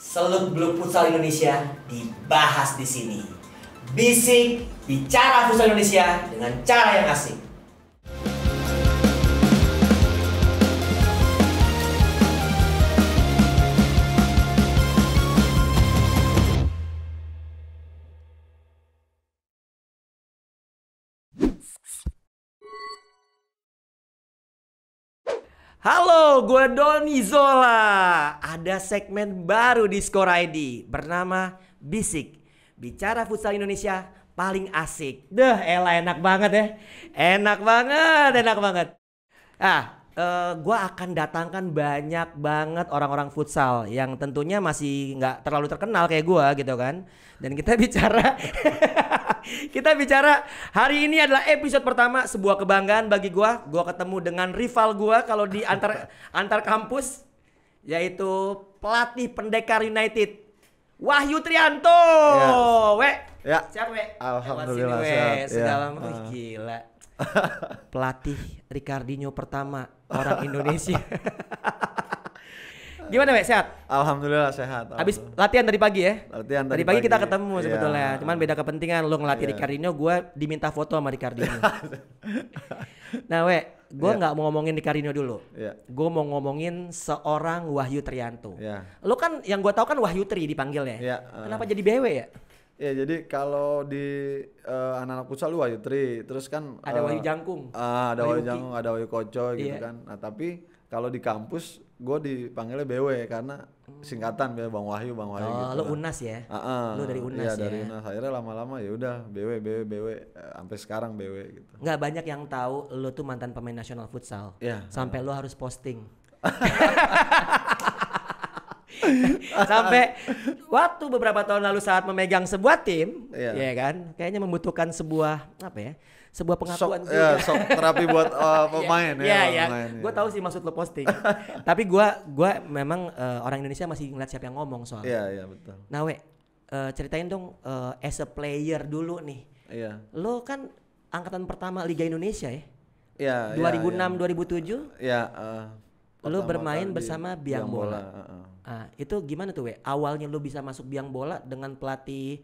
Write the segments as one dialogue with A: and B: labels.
A: seluk beluk futsal Indonesia dibahas di sini. Bisik bicara futsal Indonesia dengan cara yang asik. gue Doni Zola. Ada segmen baru di Skor ID bernama Bisik. Bicara futsal Indonesia paling asik. Deh, elah enak banget ya. Enak banget, enak banget. Ah, uh, eh, gue akan datangkan banyak banget orang-orang futsal yang tentunya masih nggak terlalu terkenal kayak gue gitu kan. Dan kita bicara kita bicara hari ini adalah episode pertama sebuah kebanggaan bagi gua. Gua ketemu dengan rival gua kalau di antar antar kampus yaitu pelatih Pendekar United. Wahyu Trianto. Ya. We. Ya. Siap, We. Alhamdulillah sini, we. ya. lama uh. gila. pelatih Ricardinho pertama orang Indonesia. Gimana, Wek?
B: Sehat? Alhamdulillah
A: sehat. Habis latihan tadi pagi ya? Latihan tadi, pagi. kita ketemu yeah. sebetulnya. Cuman beda kepentingan lu ngelatih yeah. Ricardinho, gue diminta foto sama Ricardinho. nah, Wek, gue iya. nggak yeah. mau ngomongin Ricardinho dulu. Yeah. Gue mau ngomongin seorang Wahyu Trianto. Yeah. Lu kan yang gue tahu kan Wahyu Tri dipanggilnya. Yeah, uh. Kenapa eh. jadi BW ya?
B: Ya jadi kalau di uh, anak-anak pusat lu Wahyu Tri, terus kan ada uh, Wahyu eh, Jangkung. uh, ada Wahyu Jangkung, ada Wahyu Koco gitu iya. kan. Nah, tapi kalau di kampus gue dipanggilnya BW karena singkatan ya Bang Wahyu, Bang Wahyu oh, gitu. lo lah. Kan. Unas ya? Uh -uh. Lo dari Unas iya, ya? dari Unas. Akhirnya lama-lama ya udah BW, BW, BW eh, sampai sekarang BW gitu.
A: Nggak banyak yang tahu lo tuh mantan pemain nasional futsal. Iya. Yeah. Sampai uh. lo harus posting. sampai waktu beberapa tahun lalu saat memegang sebuah tim, yeah. ya kan, kayaknya membutuhkan sebuah apa ya? sebuah pengakuan ya, juga. yeah, shock terapi buat uh, iya, pemain ya. Iya, iya. Gue iya. tahu sih maksud lo posting. Tapi gue gua memang uh, orang Indonesia masih ngeliat siapa yang ngomong soalnya. Iya, yeah, iya yeah, betul. Nah, we, uh, ceritain dong uh, as a player dulu nih. Iya. Lo kan angkatan pertama Liga Indonesia ya? Iya, 2006 iya,
B: 2007? Iya, uh, Lo bermain bersama Biang Bola. bola. Uh, uh.
A: Nah, itu gimana tuh, we? Awalnya lo bisa masuk Biang Bola dengan pelatih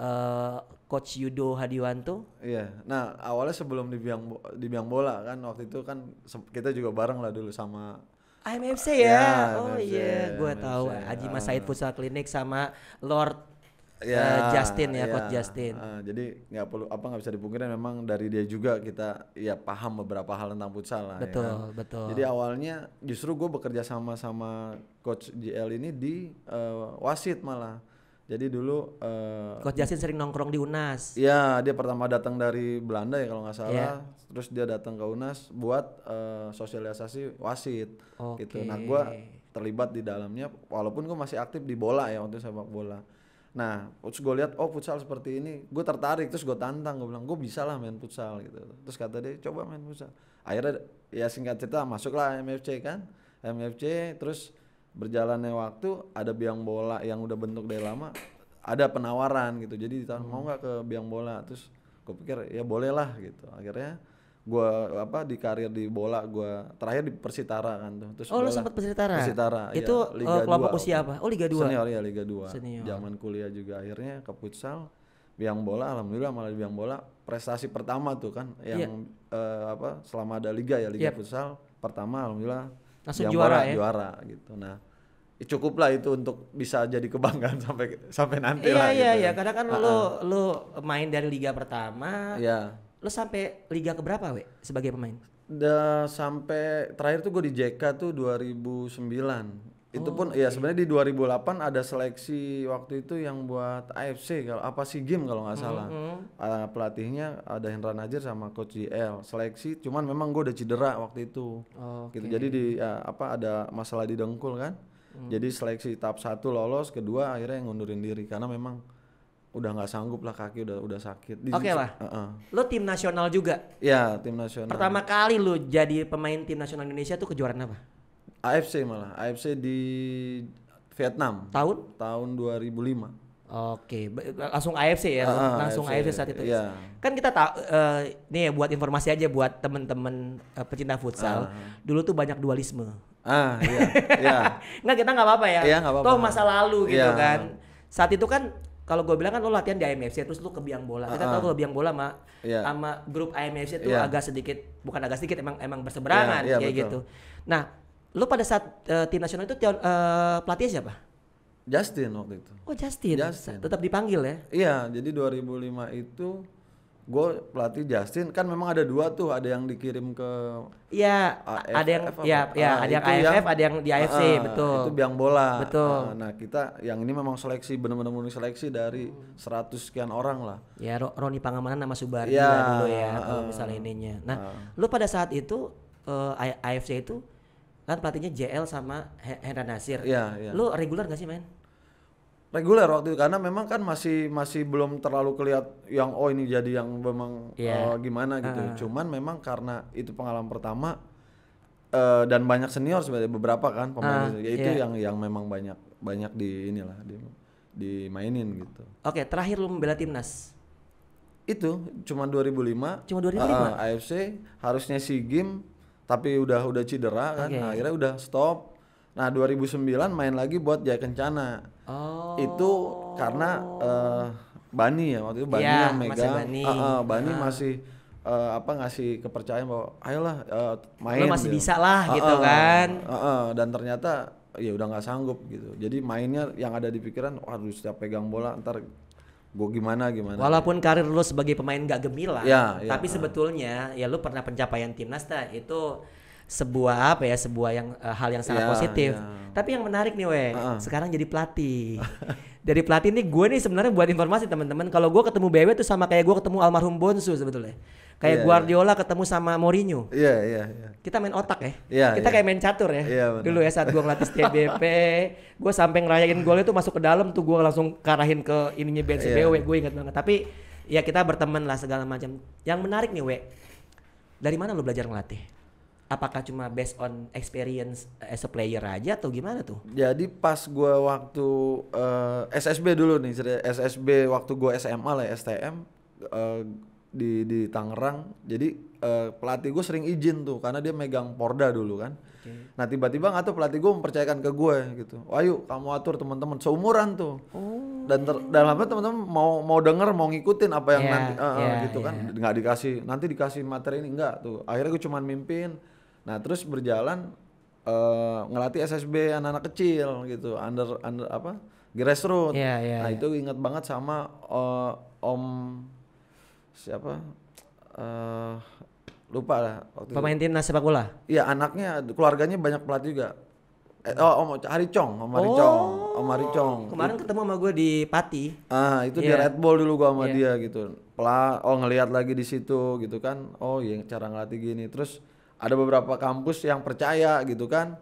A: Eh, coach Yudo
B: Hadiwanto. Iya. Nah, awalnya sebelum di biang di biang bola kan waktu itu kan kita juga bareng lah dulu sama IMFC ya. ya oh MFC, iya, gua MFC, tahu ya. Ah. Mas Said
A: Futsal Klinik sama Lord ya, uh, Justin ya, ya coach Justin.
B: Uh, jadi nggak perlu apa nggak bisa dipungkiri memang dari dia juga kita ya paham beberapa hal tentang futsal lah. Ya betul ya. betul. Jadi awalnya justru gue bekerja sama sama coach JL ini di uh, wasit malah. Jadi dulu uh, Coach Jasin sering nongkrong di
A: Unas. Iya, dia
B: pertama datang dari Belanda ya kalau nggak salah. Yeah. Terus dia datang ke Unas buat uh, sosialisasi wasit. Okay. Gitu. Nah, gua terlibat di dalamnya walaupun gua masih aktif di bola ya waktu sepak bola. Nah, terus gue lihat oh futsal seperti ini, gue tertarik terus gue tantang, gue bilang gue bisa lah main futsal gitu. Terus kata dia coba main futsal. Akhirnya ya singkat cerita masuklah MFC kan, MFC terus berjalannya waktu ada biang bola yang udah bentuk dari lama ada penawaran gitu jadi ditawar hmm. mau nggak ke biang bola terus gue pikir ya bolehlah gitu akhirnya gua apa di karir di bola gua terakhir di Persitara kan tuh terus oh lu sempat Persitara Persitara iya, itu ya, Liga uh, kelompok 2, usia apa oh Liga 2 senior ya Liga 2 senior zaman kuliah juga akhirnya ke futsal biang bola alhamdulillah malah biang bola prestasi pertama tuh kan yang yeah. Iya. uh, apa selama ada liga ya Liga yeah. futsal pertama alhamdulillah langsung yang juara ya juara gitu nah ya cukup lah itu untuk bisa jadi kebanggaan sampai sampai nanti iya, lah iya gitu. iya ya. karena kan uh -uh. lo
A: lo main dari liga pertama iya yeah. lo sampai liga keberapa we sebagai pemain
B: udah sampai terakhir tuh gue di JK tuh 2009 itu pun oh, ya sebenarnya di 2008 ada seleksi waktu itu yang buat AFC kalau apa sih game kalau nggak salah. Mm -hmm. uh, pelatihnya ada Hendra Najir sama coach JL. Seleksi cuman memang gue udah cedera waktu itu. Okay. Gitu. Jadi di uh, apa ada masalah di dengkul kan. Mm. Jadi seleksi tahap satu lolos, kedua akhirnya yang ngundurin diri karena memang udah nggak sanggup lah kaki udah udah sakit. Oke okay lah. Uh -uh.
A: Lo tim nasional juga.
B: Ya tim nasional. Pertama
A: kali lo jadi pemain tim nasional Indonesia tuh kejuaraan apa?
B: AFC malah, AFC di Vietnam. Tahun? Tahun 2005. Oke, langsung AFC ya, ah, langsung AFC, AFC saat itu. Yeah.
A: Kan kita tahu uh, eh, nih ya buat informasi aja buat temen-temen uh, pecinta futsal. Ah. Dulu tuh banyak dualisme. Ah, iya. iya. Enggak kita nggak apa-apa ya. Iya, apa-apa. Toh masa lalu gitu yeah. kan. Saat itu kan kalau gue bilang kan lo latihan di AMFC terus lo ke biang bola. Kita ah, tahu kalau biang bola sama yeah. sama grup AMFC itu yeah. Iya. agak sedikit bukan agak sedikit emang emang berseberangan yeah, yeah, kayak betul. gitu. Nah, Lu pada saat uh, tim nasional itu uh, pelatih siapa?
B: Justin waktu itu. Oh Justin. Justin. Tetap dipanggil ya? Iya, jadi 2005 itu gue pelatih Justin kan memang ada dua tuh ada yang dikirim ke Iya ada yang apa? ya ya ah, ada yang AFF yang, ada yang di AFC ah, betul itu biang bola betul ah, nah kita yang ini memang seleksi benar-benar murni seleksi dari seratus sekian orang lah
A: ya Roni Pangamanan nama Subari ya, dulu ya Iya. kalau ah, misalnya ininya nah ah. lu pada saat itu uh, eh, AFC
B: itu kan pelatihnya JL sama Hendra Nasir. Iya, iya. Lu reguler gak sih, main? Reguler waktu itu karena memang kan masih masih belum terlalu kelihatan yang oh ini jadi yang memang yeah. Iya. uh, gimana gitu. Uh. Cuman memang karena itu pengalaman pertama uh, dan banyak senior sebenarnya beberapa kan ah, pemain uh, itu yeah. yang yang memang banyak banyak di inilah di dimainin gitu.
A: Oke, okay, terakhir lu membela timnas. Itu
B: cuma 2005. Cuma 2005. Uh, AFC harusnya SEA Games tapi udah udah cedera kan. Okay. Nah, akhirnya udah stop. Nah, 2009 main lagi buat Jaya Kencana. Oh. Itu karena uh, Bani ya waktu itu Bani ya, yang megang. Bani, uh, uh, Bani nah. masih uh, apa ngasih kepercayaan bahwa ayolah uh, main. Lo masih gitu. bisa lah uh, gitu uh, kan. Uh, uh, uh, dan ternyata ya udah nggak sanggup gitu. Jadi mainnya yang ada di pikiran, waduh setiap pegang bola ntar gue gimana gimana walaupun
A: karir lu sebagai pemain gak gemilang ya, ya, tapi uh. sebetulnya ya lu pernah pencapaian timnas ta? itu sebuah apa ya sebuah yang uh, hal yang sangat ya, positif ya. tapi yang menarik nih weh uh. sekarang jadi pelatih dari pelatih nih gue nih sebenarnya buat informasi teman-teman kalau gue ketemu BW tuh sama kayak gue ketemu almarhum Bonsu sebetulnya Kayak yeah, iya. Guardiola yeah. ketemu sama Mourinho.
B: Iya, yeah, iya, yeah, yeah.
A: Kita main otak ya. Yeah, Kita yeah. kayak main catur ya. Yeah, iya, Dulu ya saat gua ngelatih STBP, gua sampai ngerayain golnya tuh masuk ke dalam tuh gua langsung karahin ke ininya BNCBW, iya. yeah. gue ingat banget. Tapi ya kita berteman lah segala macam. Yang menarik nih, We. Dari mana lu belajar ngelatih? apakah cuma based on experience eh, as a player aja atau gimana
B: tuh? Jadi pas gue waktu uh, eh, SSB dulu nih, SSB waktu gue SMA lah ya, STM, uh, eh, di di Tangerang. Jadi uh, pelatih gue sering izin tuh karena dia megang Porda dulu kan. Okay. Nah tiba-tiba tuh pelatih gue mempercayakan ke gue gitu. Oh, ayo kamu atur teman-teman seumuran tuh. Oh. Dan ter, dan apa teman-teman mau mau denger mau ngikutin apa yang yeah, nanti uh, eh, yeah, iya, gitu yeah. kan iya. nggak dikasih nanti dikasih materi ini enggak tuh. Akhirnya gue cuman mimpin. Nah terus berjalan uh, ngelatih SSB anak-anak kecil gitu under under apa grassroots. Yeah, yeah, nah yeah. itu inget banget sama uh, Om siapa uh, lupa lah waktu pemain
A: itu. timnas sepak bola
B: iya anaknya keluarganya banyak pelatih juga eh, oh om Hari Chong om Hari oh. Chong om Hari Chong kemarin gitu. ketemu sama gue di Pati ah itu yeah. di iya. Red Bull dulu gue sama yeah. dia gitu Pela oh ngelihat lagi di situ gitu kan oh yang cara ngelatih gini terus ada beberapa kampus yang percaya gitu kan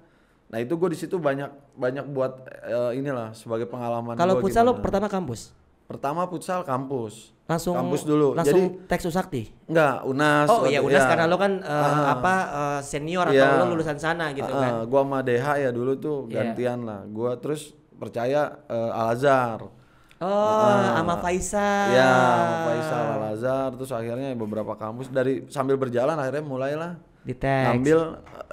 B: nah itu gue di situ banyak banyak buat uh, inilah sebagai pengalaman kalau gitu. futsal lo nah. pertama kampus Pertama futsal kampus. Langsung kampus dulu. Langsung Jadi, teks usakti. Enggak, UNAS. Oh iya UNAS ya. karena lo kan uh, uh, apa
A: uh, senior yeah. atau iya. lo lulusan sana gitu uh, kan.
B: Gua sama DH ya dulu tuh iya. gantian lah. Gua terus percaya uh, Al Azhar. Oh, uh, sama Faisal. Ya, sama Faisal Al Azhar terus akhirnya beberapa kampus dari sambil berjalan akhirnya mulailah di teks. Ngambil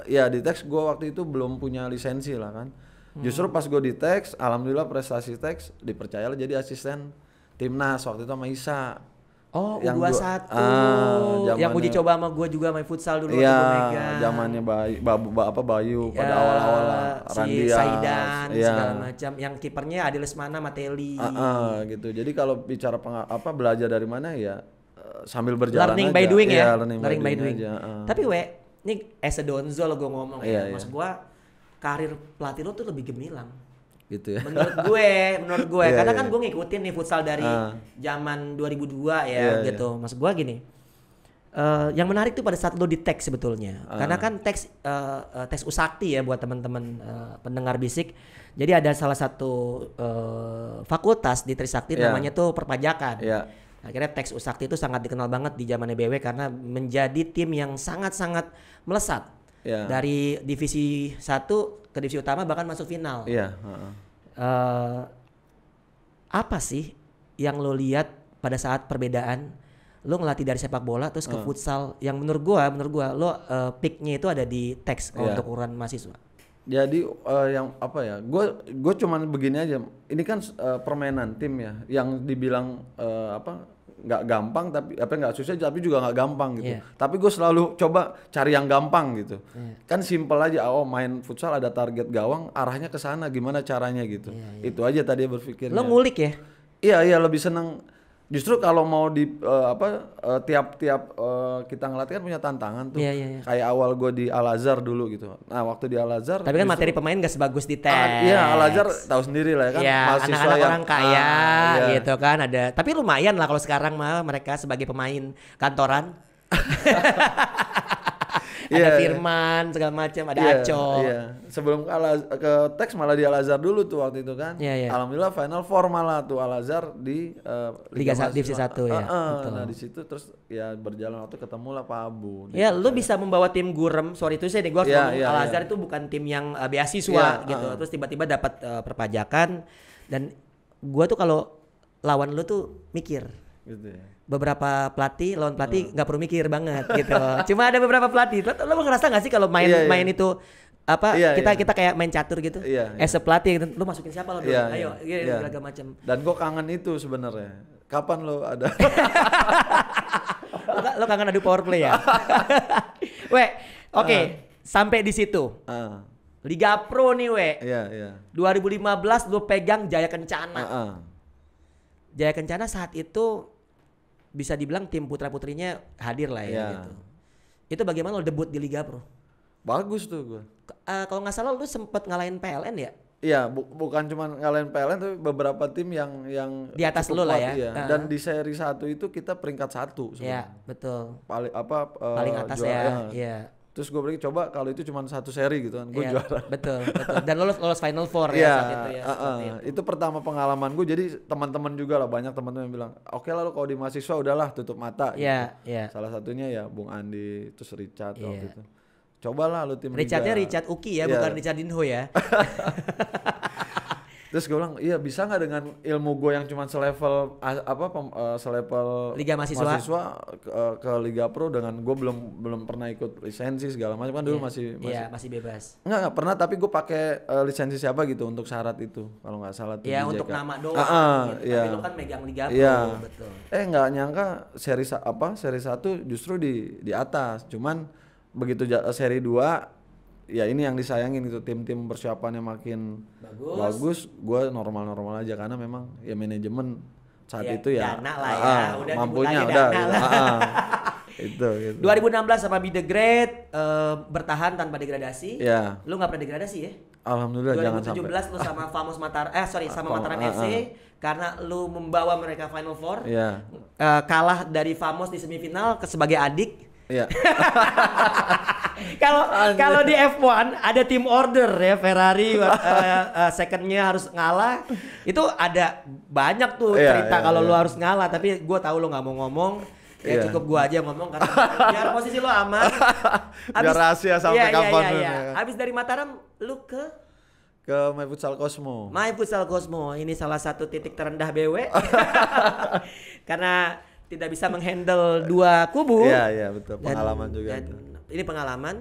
B: ya di teks gua waktu itu belum punya lisensi lah kan. Hmm. Justru pas gue di teks, alhamdulillah prestasi teks dipercaya jadi asisten timnas waktu itu sama Isa. Oh, yang U21. Gua, ah, yang uji coba sama gue juga main futsal dulu iya, Mega. zamannya Bayu, Ba apa Bayu ya, pada awal-awal Si Saidan iya. segala
A: macam. Yang kipernya Adil Lesmana, Mateli. Ah,
B: ah, gitu. Jadi kalau bicara apa belajar dari mana ya eh, sambil berjalan learning aja. by doing ya. ya learning, learning by, by doing. doing. Aja, uh. Tapi
A: we, ini as a donzo lo gue ngomong ya. iya, ya. Maksud iya. gue karir pelatih lo tuh lebih gemilang
B: gitu ya. Menurut gue, menurut gue yeah, karena yeah. kan iya. gue
A: ngikutin nih futsal dari uh. zaman 2002 ya yeah, iya. gitu. Yeah. Mas gue gini. Uh, yang menarik tuh pada saat lo di teks sebetulnya. Uh. Karena kan teks uh, teks usakti ya buat teman-teman uh, pendengar bisik. Jadi ada salah satu uh, fakultas di Trisakti yeah. namanya tuh perpajakan. Yeah. Akhirnya teks usakti itu sangat dikenal banget di zamannya BW karena menjadi tim yang sangat-sangat melesat yeah. dari divisi satu ke divisi utama bahkan masuk final. Iya. Yeah.
B: uh eh, huh Uh,
A: apa sih yang lo lihat pada saat perbedaan lo ngelatih dari sepak bola terus ke futsal yang menurut gua menurut gua lo uh, eh, picknya itu ada di teks yeah. untuk ukuran mahasiswa.
B: Jadi uh, yang apa ya? Gue gue cuman begini aja. Ini kan uh, permainan tim ya, yang dibilang uh, apa nggak gampang tapi apa nggak susah tapi juga nggak gampang gitu. Yeah. Tapi gue selalu coba cari yang gampang gitu. Yeah. Kan simpel aja oh main futsal ada target gawang arahnya ke sana gimana caranya gitu. Yeah, yeah. Itu aja tadi berpikir. Lo ngulik ya? Iya iya lebih seneng Justru kalau mau di uh, apa eh, tiap-tiap uh, kita ngelatih kan punya tantangan tuh. Yeah, yeah, yeah. Kayak awal gue di Al Azhar dulu gitu. Nah waktu di Al Azhar. Tapi kan materi
A: pemain gak sebagus di ah, tes. Uh, iya Al Azhar
B: tahu sendiri lah ya kan. Yeah, iya, anak-anak orang kaya uh, yeah. Iya. gitu
A: kan ada. Tapi lumayan lah kalau sekarang mah mereka sebagai pemain kantoran. ada yeah.
B: Firman segala macam, ada yeah. Aco. Yeah. Sebelum ke, ke teks malah di Al Azhar dulu tuh waktu itu kan. Yeah, yeah. Alhamdulillah final four malah tuh Al Azhar di uh, Liga, Liga Divisi Satu ya. Uh, uh, Nah, di situ terus ya berjalan waktu ketemu lah Pak Abu. Ya,
A: yeah, lu bisa membawa tim Gurem. Sorry itu saya deh gua yeah, yeah, Al Azhar yeah. itu bukan tim yang uh, beasiswa yeah, gitu. Uh, terus tiba-tiba dapat uh, perpajakan dan gua tuh kalau lawan lu tuh mikir gitu ya beberapa pelatih lawan pelatih hmm. nggak hmm. perlu mikir banget gitu. Cuma ada beberapa pelatih. Lo, lo ngerasa nggak sih kalau main yeah, yeah. main itu
B: apa yeah, kita yeah. kita
A: kayak main catur gitu? Yeah, yeah. As a pelatih gitu. Lo masukin siapa lo? Yeah, Ayo, yeah. yeah. Iya. segala macam.
B: Dan gue kangen itu sebenarnya. Kapan lo ada? lo, lo kangen adu power play ya?
A: We, oke. Okay. Uh. Sampai di situ. Uh. Liga Pro nih, we. Iya, iya. 2015 lo pegang Jaya Kencana. Uh -uh. Jaya Kencana saat itu bisa dibilang tim putra putrinya hadir lah ya yeah. gitu. Itu bagaimana lo debut di Liga Pro? Bagus tuh gue. Uh, eh, kalau nggak salah lo sempet ngalahin PLN ya?
B: Iya, bu bukan cuma ngalahin PLN tapi beberapa tim yang yang di atas lo lah ya. Iya. Uh -huh. Dan di seri satu itu kita peringkat satu. Iya, betul. Paling apa? Uh, paling atas juara, ya. Eh, iya. Terus gue berarti coba kalau itu cuma satu seri gitu kan, gue yeah, juara. Betul, betul. Dan lolos lolos final four ya iya, saat itu ya. Uh, uh, itu. itu pertama pengalaman gue. Jadi teman-teman juga lah banyak teman-teman bilang, oke okay lah kalau di mahasiswa udahlah tutup mata. Gitu. Iya, yeah, gitu. yeah. Salah satunya ya Bung Andi, terus Richard yeah. waktu iya. itu. Cobalah lu tim Richardnya Liga. Richard Uki ya, yeah. bukan Richard Dinho ya. terus gue bilang iya bisa nggak dengan ilmu gue yang cuma selevel apa pem, uh, selevel liga mahasiswa, mahasiswa ke, uh, ke liga pro dengan gue belum belum pernah ikut lisensi segala macam kan dulu yeah. masih iya, masih yeah, masih bebas nggak nggak pernah tapi gue pakai uh, lisensi siapa gitu untuk syarat itu kalau nggak salah tuh yeah, untuk nama doang ah, ah, gitu. yeah. tapi iya. lu kan megang liga pro yeah. betul eh nggak nyangka seri apa seri satu justru di di atas cuman begitu seri 2 ya ini yang disayangin itu tim-tim persiapannya makin bagus, bagus gue normal-normal aja karena memang ya manajemen saat ya, itu ya, dana lah ya ah, udah mampunya udah gitu, lah. Ah, ah. itu, itu
A: 2016 sama Be The Great uh, bertahan tanpa degradasi ya. lu nggak pernah degradasi ya
B: Alhamdulillah 2017 jangan sampai.
A: lu sama Famos Matar eh sorry sama Mataram ah, FC uh, ah, uh. karena lu membawa mereka Final Four. Yeah. Ya. Uh, kalah dari Famos di semifinal sebagai adik Iya. Kalau kalau di F1 ada tim order ya Ferrari uh, uh, secondnya harus ngalah. Itu ada banyak tuh iya, cerita yeah, kalau yeah. lu harus ngalah tapi gue tahu lu nggak mau ngomong. Ya yeah. cukup
B: gue aja ngomong karena
A: biar posisi lu aman. Abis, biar rahasia sampai yeah, iya, kapan. Iya, yeah. Ya. Abis dari Mataram lu ke
B: ke My Futsal Cosmo.
A: My Futsal Cosmo ini salah satu titik terendah BW. karena tidak bisa menghandle dua kubu. Iya iya betul pengalaman dan, juga. Dan itu. ini pengalaman.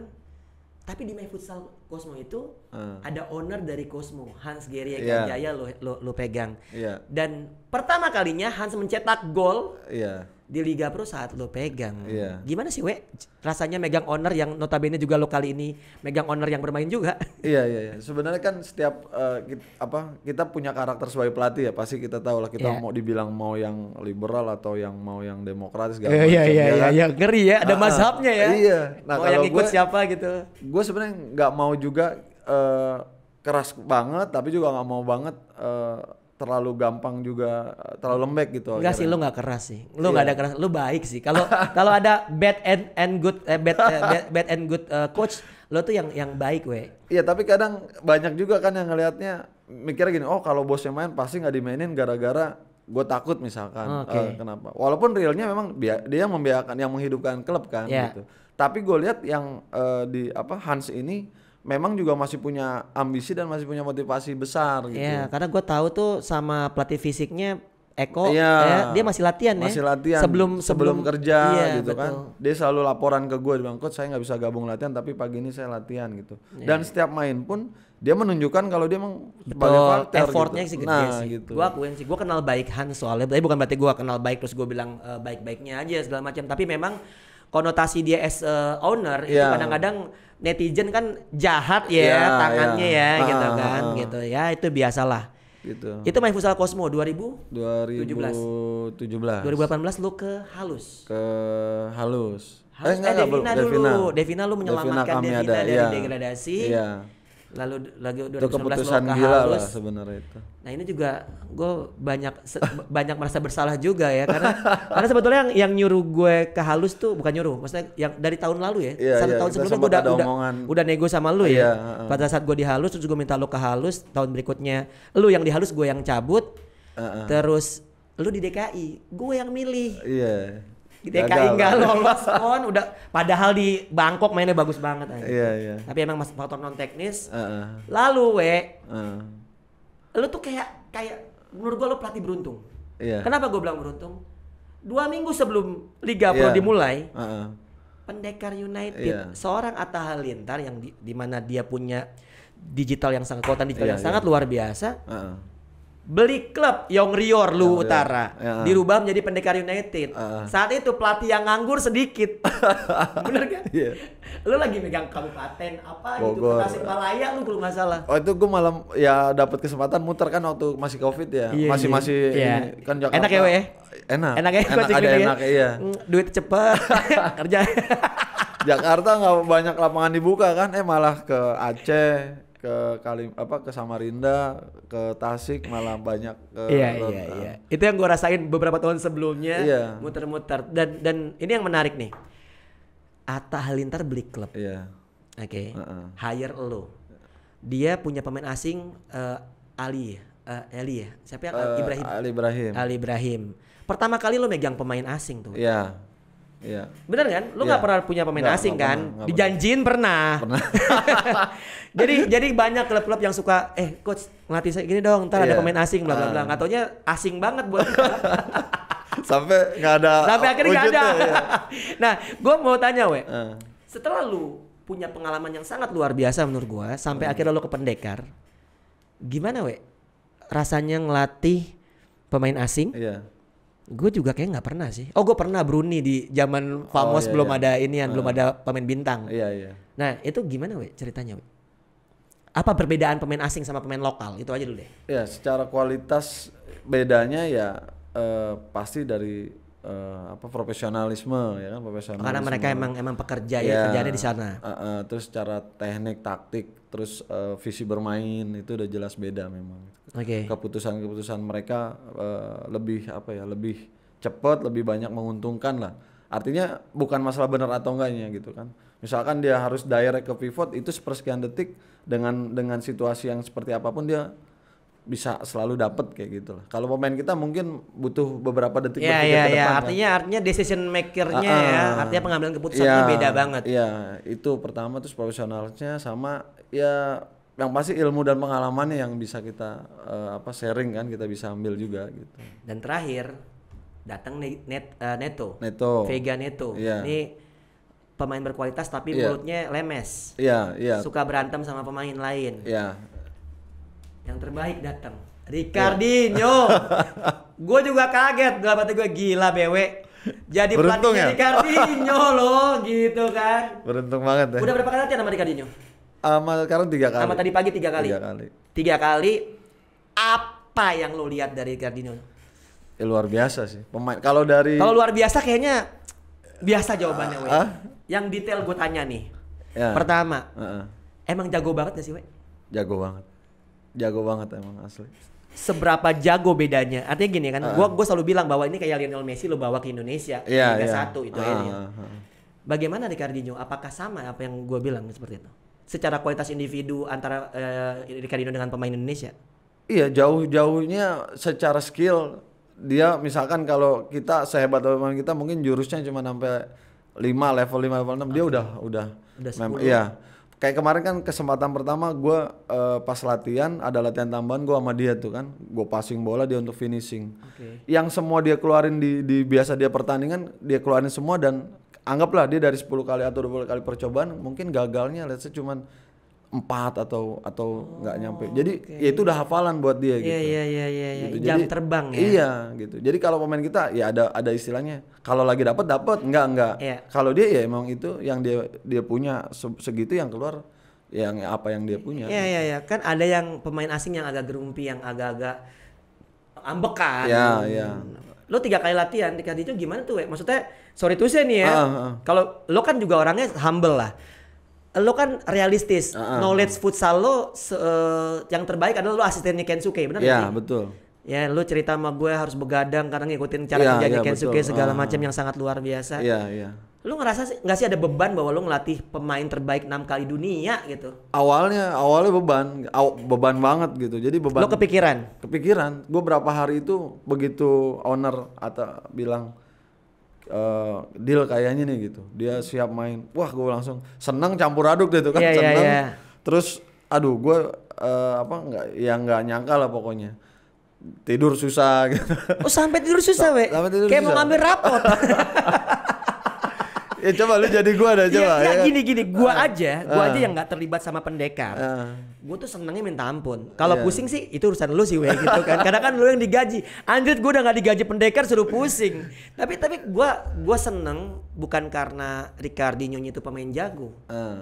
A: Tapi di main futsal Cosmo itu uh. ada owner dari Cosmo Hans yang yeah. Jaya lo, lo lo pegang. Yeah. Dan pertama kalinya Hans mencetak gol. Iya. Yeah di Liga Pro saat lo pegang. Yeah. Gimana sih, we? Rasanya megang owner yang notabene juga lo kali ini megang owner yang bermain juga.
B: Iya, iya, iya. Sebenarnya kan setiap uh, eh, kita, apa kita punya karakter sebagai pelatih ya, pasti kita tahu lah kita yeah. mau dibilang mau yang liberal atau yang mau yang demokratis gak yeah, Iya, iya, iya, ya iya, kan? iya, ngeri ya, ada uh, mazhabnya ya. Iya. Nah, mau kalau yang ikut gue, siapa gitu. Gue sebenarnya nggak mau juga uh, keras banget tapi juga nggak mau banget uh, terlalu gampang juga terlalu lembek gitu enggak sih iya. lu nggak keras sih lu nggak yeah. ada
A: keras lu baik sih kalau kalau ada bad and and good eh, bad, eh, bad bad and good uh, coach lo tuh yang yang
B: baik we iya yeah, tapi kadang banyak juga kan yang ngelihatnya mikirnya gini oh kalau bosnya main pasti nggak dimainin gara-gara gue takut misalkan okay. uh, eh, kenapa walaupun realnya memang dia yang membiarkan yang menghidupkan klub kan yeah. gitu tapi gue lihat yang uh, di apa Hans ini memang juga masih punya ambisi dan masih punya motivasi besar gitu. Iya,
A: karena gue tahu tuh sama pelatih fisiknya Eko, iya, eh, dia masih latihan masih ya. Masih latihan. Sebelum sebelum, sebelum kerja iya, gitu kan. betul.
B: kan. Dia selalu laporan ke gue, di coach saya nggak bisa gabung latihan, tapi pagi ini saya latihan gitu. Yeah. Dan setiap main pun dia menunjukkan kalau dia emang sebagai gitu. effortnya gitu. sih gede nah, sih. Gitu. Gua
A: akuin sih, gua kenal baik Han soalnya, tapi bukan berarti gue kenal baik terus gue bilang uh, baik-baiknya aja segala macam, tapi memang konotasi dia as a eh, owner yeah. itu iya. kadang-kadang netizen kan jahat ya, yeah, tangannya iya. ya, ah, gitu ah, gitu kan ah, gitu ya itu biasalah gitu itu main futsal
B: Cosmo 2000 2017 2017
A: 2018 lu ke halus ke
B: halus halus. eh, enggak, eh, Devina enggak, dulu. Devina. Devina lu menyelamatkan Devina, Devina dari ya. degradasi. Iya
A: lalu lagi 2019 itu keputusan lo gila halus. sebenarnya itu. Nah ini juga gue banyak banyak merasa bersalah juga ya karena karena sebetulnya yang yang nyuruh gue ke halus tuh bukan nyuruh, maksudnya yang dari tahun lalu ya, yeah, satu yeah, tahun sebelumnya gue udah udah, udah nego sama lu yeah, ya. Uh, Pada saat gue dihalus terus gue minta lu ke halus, tahun berikutnya lu yang dihalus gue yang cabut, uh, uh. terus lu di DKI, gue yang milih.
B: Iya. Yeah di gitu DKI ya, nggak lolos
A: pon udah padahal di Bangkok mainnya bagus banget aja. Iya iya. Tapi emang masih faktor non teknis. Uh, uh. Lalu we, uh. lu tuh kayak kayak menurut gua lu pelatih beruntung. Iya. Kenapa gua bilang beruntung? Dua minggu sebelum Liga Pro yeah. dimulai, uh, uh. Pendekar United, yeah. seorang Atta Halilintar yang di, di dia punya digital yang sangat dan digital yeah, yang yeah. sangat luar biasa. Uh, uh beli klub Yong Rior lu Yongrior. Utara ya. dirubah menjadi Pendekar United. Uh. Saat itu pelatih yang nganggur sedikit.
B: Bener kan? Yeah.
A: Lu lagi megang kabupaten apa gitu, Bogor. gitu Tasikmalaya lu kalau masalah
B: Oh itu gue malam ya dapat kesempatan muter kan waktu masih Covid ya. Yeah, masih yeah. masih yeah. kan Jakarta. Enak ya we? Ya? Enak. Enak ya enak, ada gitu ya? iya. Mm, duit cepat kerja. Jakarta nggak banyak lapangan dibuka kan eh malah ke Aceh ke Kalim apa ke Samarinda, ke Tasik malah banyak ke Iya, iya, iya. Itu yang gue rasain beberapa tahun sebelumnya iya. muter-muter dan dan
A: ini yang menarik nih. Atta Halilintar beli klub. Iya. Oke. Okay. Uh -uh. Hire lo. Dia punya pemain asing uh, Ali uh, eh, Ali ya. Siapa yang Uh, eh, Ibrahim. Ali Ibrahim. Ali Ibrahim. Pertama kali lo megang pemain asing tuh. Iya. Iya. Bener kan? Lu nggak iya. pernah punya pemain asing gak kan? Pernah, Dijanjin pernah. Pernah. jadi jadi banyak klub-klub yang suka eh coach ngelatih saya gini dong, ntar iya. ada pemain asing bla bla bla. Enggak ah. asing banget buat
B: Sampai nggak ada Sampai akhirnya nggak ada. Iya.
A: nah, gua mau tanya we. Uh. Setelah lu punya pengalaman yang sangat luar biasa menurut gua sampai uh. akhirnya lu ke pendekar. Gimana we? Rasanya ngelatih pemain asing? Iya. Yeah Gue juga kayak nggak pernah sih. Oh, gue pernah Bruni di zaman Famos oh, iya, belum iya. ada yang uh, belum ah. ada pemain bintang. Iya, iya. Nah, itu gimana, we? Ceritanya, we? Apa perbedaan pemain asing sama pemain lokal? Itu aja dulu deh.
B: Ya, secara kualitas bedanya ya eh, pasti dari uh, apa profesionalisme ya kan profesionalisme karena mereka emang emang pekerja ya, ya kerjanya di sana uh, uh, terus cara teknik taktik terus uh, visi bermain itu udah jelas beda memang okay. keputusan keputusan mereka uh, lebih apa ya lebih cepat lebih banyak menguntungkan lah artinya bukan masalah benar atau enggaknya gitu kan misalkan dia harus direct ke pivot itu sepersekian detik dengan dengan situasi yang seperti apapun dia bisa selalu dapat kayak gitu lah. Kalau pemain kita mungkin butuh beberapa detik yeah, iya, iya, yeah, ke iya. depan. Yeah. Artinya
A: kan. artinya decision makernya uh, uh, ya, ah. artinya pengambilan keputusannya yeah, beda banget.
B: Iya, yeah. itu pertama terus profesionalnya sama ya yang pasti ilmu dan pengalamannya yang bisa kita uh, apa sharing kan kita bisa ambil juga gitu. Dan
A: terakhir datang net uh, Neto. Neto. Vega Neto. Yeah. Ini pemain berkualitas tapi yeah. mulutnya lemes. Iya, yeah, iya. Yeah. Suka berantem sama pemain lain. Iya. Yeah yang terbaik datang. Ricardinho. gue juga kaget dalam hati gue gila BW. Jadi pelatih ya? Ricardinho loh gitu kan.
B: Beruntung banget ya. Udah berapa
A: kali latihan sama Ricardinho?
B: Sama um, sekarang tiga kali. Sama tadi pagi tiga kali. Tiga kali.
A: Tiga kali. Apa yang lo lihat dari Ricardinho?
B: Ya, luar biasa sih. Pemain kalau dari Kalau
A: luar biasa kayaknya biasa jawabannya, uh, uh? Yang detail gue tanya nih. Ya. Pertama, uh -uh. emang jago banget gak sih, weh?
B: Jago banget Jago banget emang asli.
A: Seberapa jago bedanya? Artinya gini kan, uh. gua gua selalu bilang bahwa ini kayak Lionel Messi lo bawa ke Indonesia yeah, Liga yeah. 1 itu uh, ya. Uh, uh. Bagaimana Ricardinho? Apakah sama apa yang gua bilang seperti itu? Secara kualitas individu antara uh, eh, Ricardinho dengan pemain Indonesia?
B: Iya, jauh-jauhnya secara skill dia misalkan kalau kita sehebat teman kita mungkin jurusnya cuma sampai lima level lima level enam dia udah udah udah mem- iya kayak kemarin kan kesempatan pertama gue uh, pas latihan ada latihan tambahan gue sama dia tuh kan gue passing bola dia untuk finishing okay. yang semua dia keluarin di, di biasa dia pertandingan dia keluarin semua dan anggaplah dia dari 10 kali atau 20 kali percobaan mungkin gagalnya let's say cuman empat atau atau oh, nggak oh, nyampe. Jadi okay. ya itu udah hafalan buat dia yeah, gitu. Iya iya iya iya. Gitu. Jam Jadi, terbang ya. Iya gitu. Jadi kalau pemain kita ya ada ada istilahnya. Kalau lagi dapat dapat, nggak nggak. Yeah. Kalau dia ya emang itu yang dia dia punya segitu yang keluar yang apa yang dia punya. Iya yeah,
A: iya gitu. iya. Kan ada yang pemain asing yang agak gerumpi, yang agak-agak ambekan. Iya iya. Lo tiga kali latihan, tiga kali itu gimana tuh? We? Maksudnya sorry tuh saya nih ya. Uh, uh. Kalau lo kan juga orangnya humble lah lo kan realistis. Uh-huh. Knowledge futsal lo uh, yang terbaik adalah lo asistennya Kensuke, benar yeah, sih? betul. Ya, lu cerita sama gue harus begadang karena ngikutin cara yeah, kerjanya yeah, Kensuke betul. segala uh. macam yang sangat luar biasa. Iya, yeah, iya. Yeah. Lu ngerasa sih nggak sih ada beban bahwa lu ngelatih pemain terbaik enam kali dunia gitu?
B: Awalnya, awalnya beban, aw, beban banget gitu. Jadi beban. lo kepikiran? Kepikiran. Gue berapa hari itu begitu owner atau bilang uh, deal kayaknya nih gitu. Dia siap main. Wah, gue langsung seneng campur aduk deh tuh kan, yeah, iya, seneng. Yeah, yeah. Terus aduh, gue uh, apa nggak ya nggak nyangka lah pokoknya tidur susah gitu. Oh sampai
A: tidur susah, weh. Sampai tidur Kayak susah. mau ngambil rapot.
B: ya coba lu jadi gua dah iya, coba. Ya, ya, ya. gini
A: gini, gua uh, aja, gua uh, aja yang nggak terlibat sama pendekar. Uh, gua tuh senengnya minta ampun. Kalau yeah. pusing sih itu urusan lu sih, weh gitu kan. Karena kan lu yang digaji. Anjir gua udah nggak digaji pendekar suruh pusing. tapi tapi gua gua seneng bukan karena Ricardinho itu pemain jago. Uh.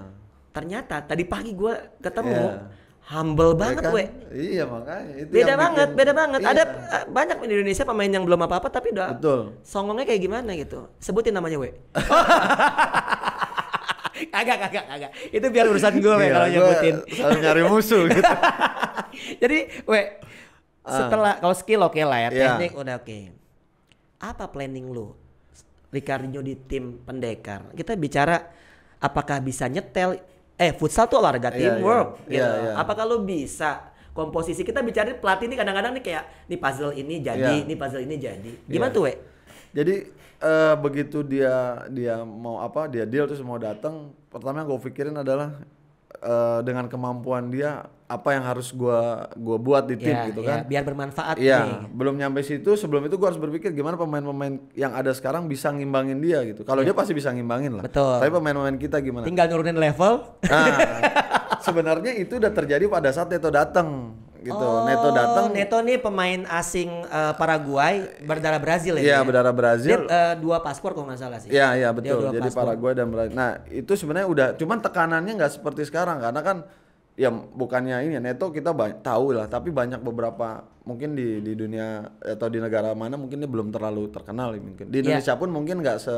A: Ternyata tadi pagi gua ketemu yeah humble ya banget kan? Iya makanya itu Beda banget, bikin, beda banget. Iya. Ada uh, banyak di Indonesia pemain yang belum apa-apa tapi udah Betul. songongnya kayak gimana gitu. Sebutin namanya we. Agak-agak, agak. Itu biar urusan gue we iya, kalau nyebutin. Selalu nyari musuh gitu. Jadi we setelah uh, kalau skill oke okay lah ya, yeah. teknik udah oke. Okay. Apa planning lu? Ricardinho di tim pendekar. Kita bicara apakah bisa nyetel eh futsal tuh olahraga iya, iya. teamwork yeah, yeah. gitu. Yeah, yeah. Apakah bisa komposisi kita bicara pelatih ini kadang-kadang nih kayak nih puzzle ini
B: jadi, yeah. nih puzzle ini jadi. Iya. Gimana yeah. tuh, we? Jadi uh, begitu dia dia mau apa, dia deal terus mau datang, pertama yang gue pikirin adalah uh, dengan kemampuan dia apa yang harus gua gua buat di tim yeah, gitu iya, kan. Yeah, biar bermanfaat yeah, nih. belum nyampe situ, sebelum itu gua harus berpikir gimana pemain-pemain yang ada sekarang bisa ngimbangin dia gitu. Kalau yeah. dia pasti bisa ngimbangin lah. Betul. Tapi pemain-pemain kita gimana? Tinggal nurunin level. Nah, sebenarnya itu udah terjadi pada saat Neto datang gitu. Oh, Neto datang.
A: Neto nih pemain asing uh, Paraguay berdarah Brazil ya. Iya, berdarah Brazil. Dia, uh, dua paspor kalau nggak salah sih. Iya, iya betul. Jadi paspor. Paraguay
B: dan Brazil. Nah, itu sebenarnya udah cuman tekanannya nggak seperti sekarang karena kan ya bukannya ini neto kita tahu lah tapi banyak beberapa mungkin di di dunia atau di negara mana mungkin ini belum terlalu terkenal mungkin di iya. Indonesia yeah. pun mungkin nggak se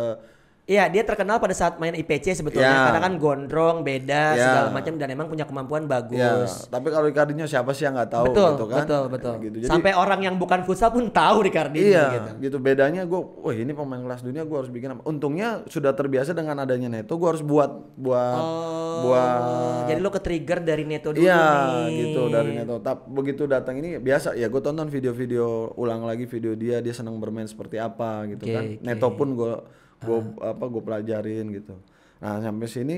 A: Iya, dia terkenal pada saat main IPC sebetulnya yeah. karena kan gondrong, beda yeah. segala macam dan emang punya kemampuan bagus. Yeah. Tapi kalau Ricardinho siapa sih yang nggak tahu betul, gitu kan? Betul, betul. Gitu. Sampai orang yang bukan futsal pun tahu Ricardinho iya, gitu.
B: gitu. Bedanya gue, wah ini pemain kelas dunia gue harus bikin apa? Untungnya sudah terbiasa dengan adanya Neto, gue harus buat buat oh, buat Jadi lo ke-trigger dari Neto dulu Iya, nih. gitu dari Neto. Tapi begitu datang ini biasa ya gue tonton video-video ulang lagi video dia, dia senang bermain seperti apa gitu okay, kan. Okay. Neto pun gue gue uh. Ah. apa gue pelajarin gitu nah sampai sini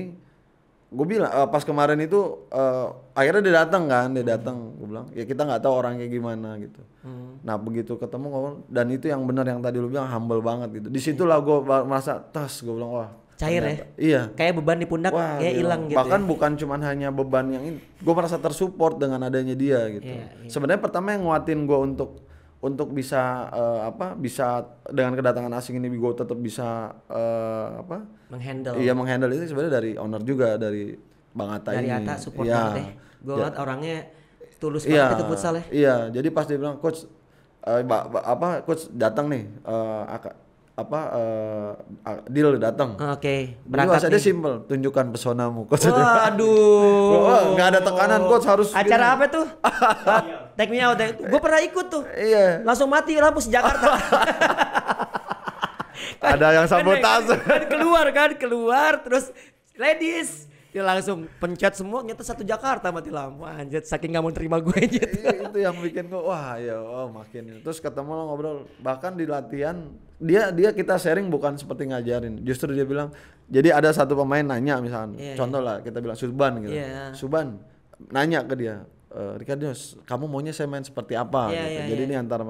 B: gue bilang uh, pas kemarin itu uh, akhirnya dia datang kan dia hmm. datang gue bilang ya kita nggak tahu orangnya gimana gitu hmm. nah begitu ketemu ngomong dan itu yang benar yang tadi lu bilang humble banget gitu disitulah gue merasa tas gue bilang wah cair ya iya kayak beban di pundak wah, kayak hilang gitu ya. bahkan ya. bukan cuman hanya beban yang ini gue merasa tersupport dengan adanya dia gitu yeah, yeah. sebenarnya pertama yang nguatin gue untuk untuk bisa uh, apa bisa dengan kedatangan asing ini gue tetap bisa uh, apa menghandle iya menghandle itu sebenarnya dari owner juga dari Bang Atta dari ini dari Atta support iya. ya. banget deh gue ya. orangnya
A: tulus iya. banget itu futsal
B: ya iya jadi pas dia bilang coach uh, apa coach datang nih uh, apa uh, deal datang. Oke. Okay, berangkat. Jadi, ada simple, tunjukkan pesonamu. Kok Waduh. Wah, oh, nggak ada tekanan coach harus. Acara gini.
A: apa tuh? Take me out. Gue pernah ikut tuh. Iya. Langsung mati lampu Jakarta. ada yang kan- sabotase. Kan, kan, kan keluar kan keluar terus ladies dia langsung pencet semua nyata satu Jakarta
B: mati lampu anjir saking gak mau terima gue aja iya, itu yang bikin gue wah ya oh, makin terus ketemu lo ngobrol bahkan di latihan dia dia kita sharing bukan seperti ngajarin justru dia bilang jadi ada satu pemain nanya misalnya yeah, iya. contoh yeah. lah kita bilang Suban gitu yeah. Suban nanya ke dia e, Ricardo kamu maunya saya main seperti apa yeah, gitu yeah, jadi yeah. ini iya. antara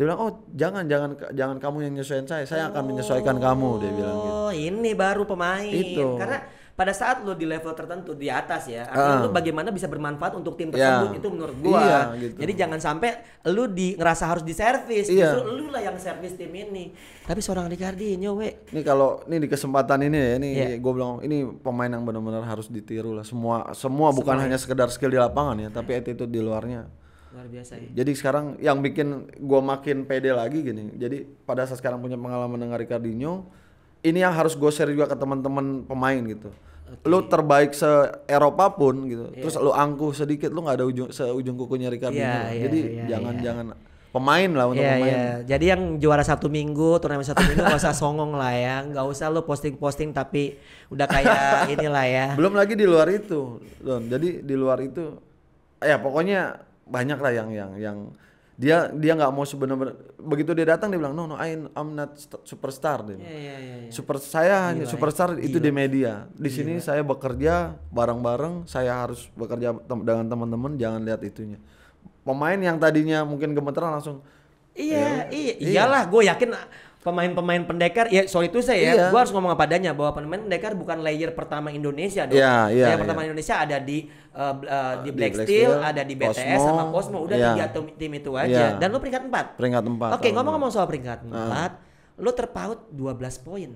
B: dia bilang oh jangan jangan jangan kamu yang nyesuaikan saya saya oh, akan menyesuaikan kamu dia bilang gitu oh ini baru pemain itu karena
A: pada saat lo di level tertentu di atas ya artinya uh. Ah. lo bagaimana bisa bermanfaat untuk tim ya. tersebut yeah. itu menurut gua Iya, gitu. jadi jangan sampai lo di ngerasa harus diservis iya. justru lo lah yang servis tim ini
B: tapi seorang Ricardinho we ini kalau ini di kesempatan ini ya ini yeah. gua bilang ini pemain yang benar-benar harus ditiru lah semua semua bukan hanya sekedar skill di lapangan ya tapi attitude di luarnya luar biasa ya. Jadi sekarang yang bikin gue makin pede lagi gini. Jadi pada saat sekarang punya pengalaman dengan Ricardinho, ini yang harus gue share juga ke teman-teman pemain gitu okay. lu terbaik se Eropa pun gitu yeah. terus lu angkuh sedikit lu nggak ada ujung ujung kukunya Ricardo yeah, iya, yeah, jadi yeah, jangan yeah. jangan pemain lah untuk yeah, pemain. Yeah.
A: Jadi yang juara satu minggu, turnamen satu minggu gak usah songong lah ya, nggak usah lu
B: posting-posting tapi udah kayak inilah ya. Belum lagi di luar itu, Don. Jadi di luar itu, ya pokoknya banyak lah yang yang yang dia dia nggak mau sebenarnya begitu dia datang dia bilang no no I am not superstar dia. Yeah, yeah, yeah, yeah. Super saya hanya superstar gila. itu di media. Di gila. sini saya bekerja bareng-bareng, saya harus bekerja tem dengan teman-teman jangan lihat itunya. Pemain yang tadinya mungkin gemeteran langsung
A: Iya, ya, iya, iya, iyalah
B: gue yakin pemain-pemain pendekar ya sorry itu saya ya, iya. gua harus ngomong
A: apa adanya bahwa pemain pendekar bukan layer pertama Indonesia dong. Yeah, yeah, layer yeah. pertama Indonesia ada di uh, uh, di Black, Black Steel, Steel, ada di BTS Cosmo, sama Cosmo udah yeah. tiga tim, tim itu aja. Yeah. Dan lu peringkat 4.
B: Peringkat 4. Oke, okay, ngomong-ngomong soal peringkat 4, uh. Ah.
A: lu terpaut 12 poin.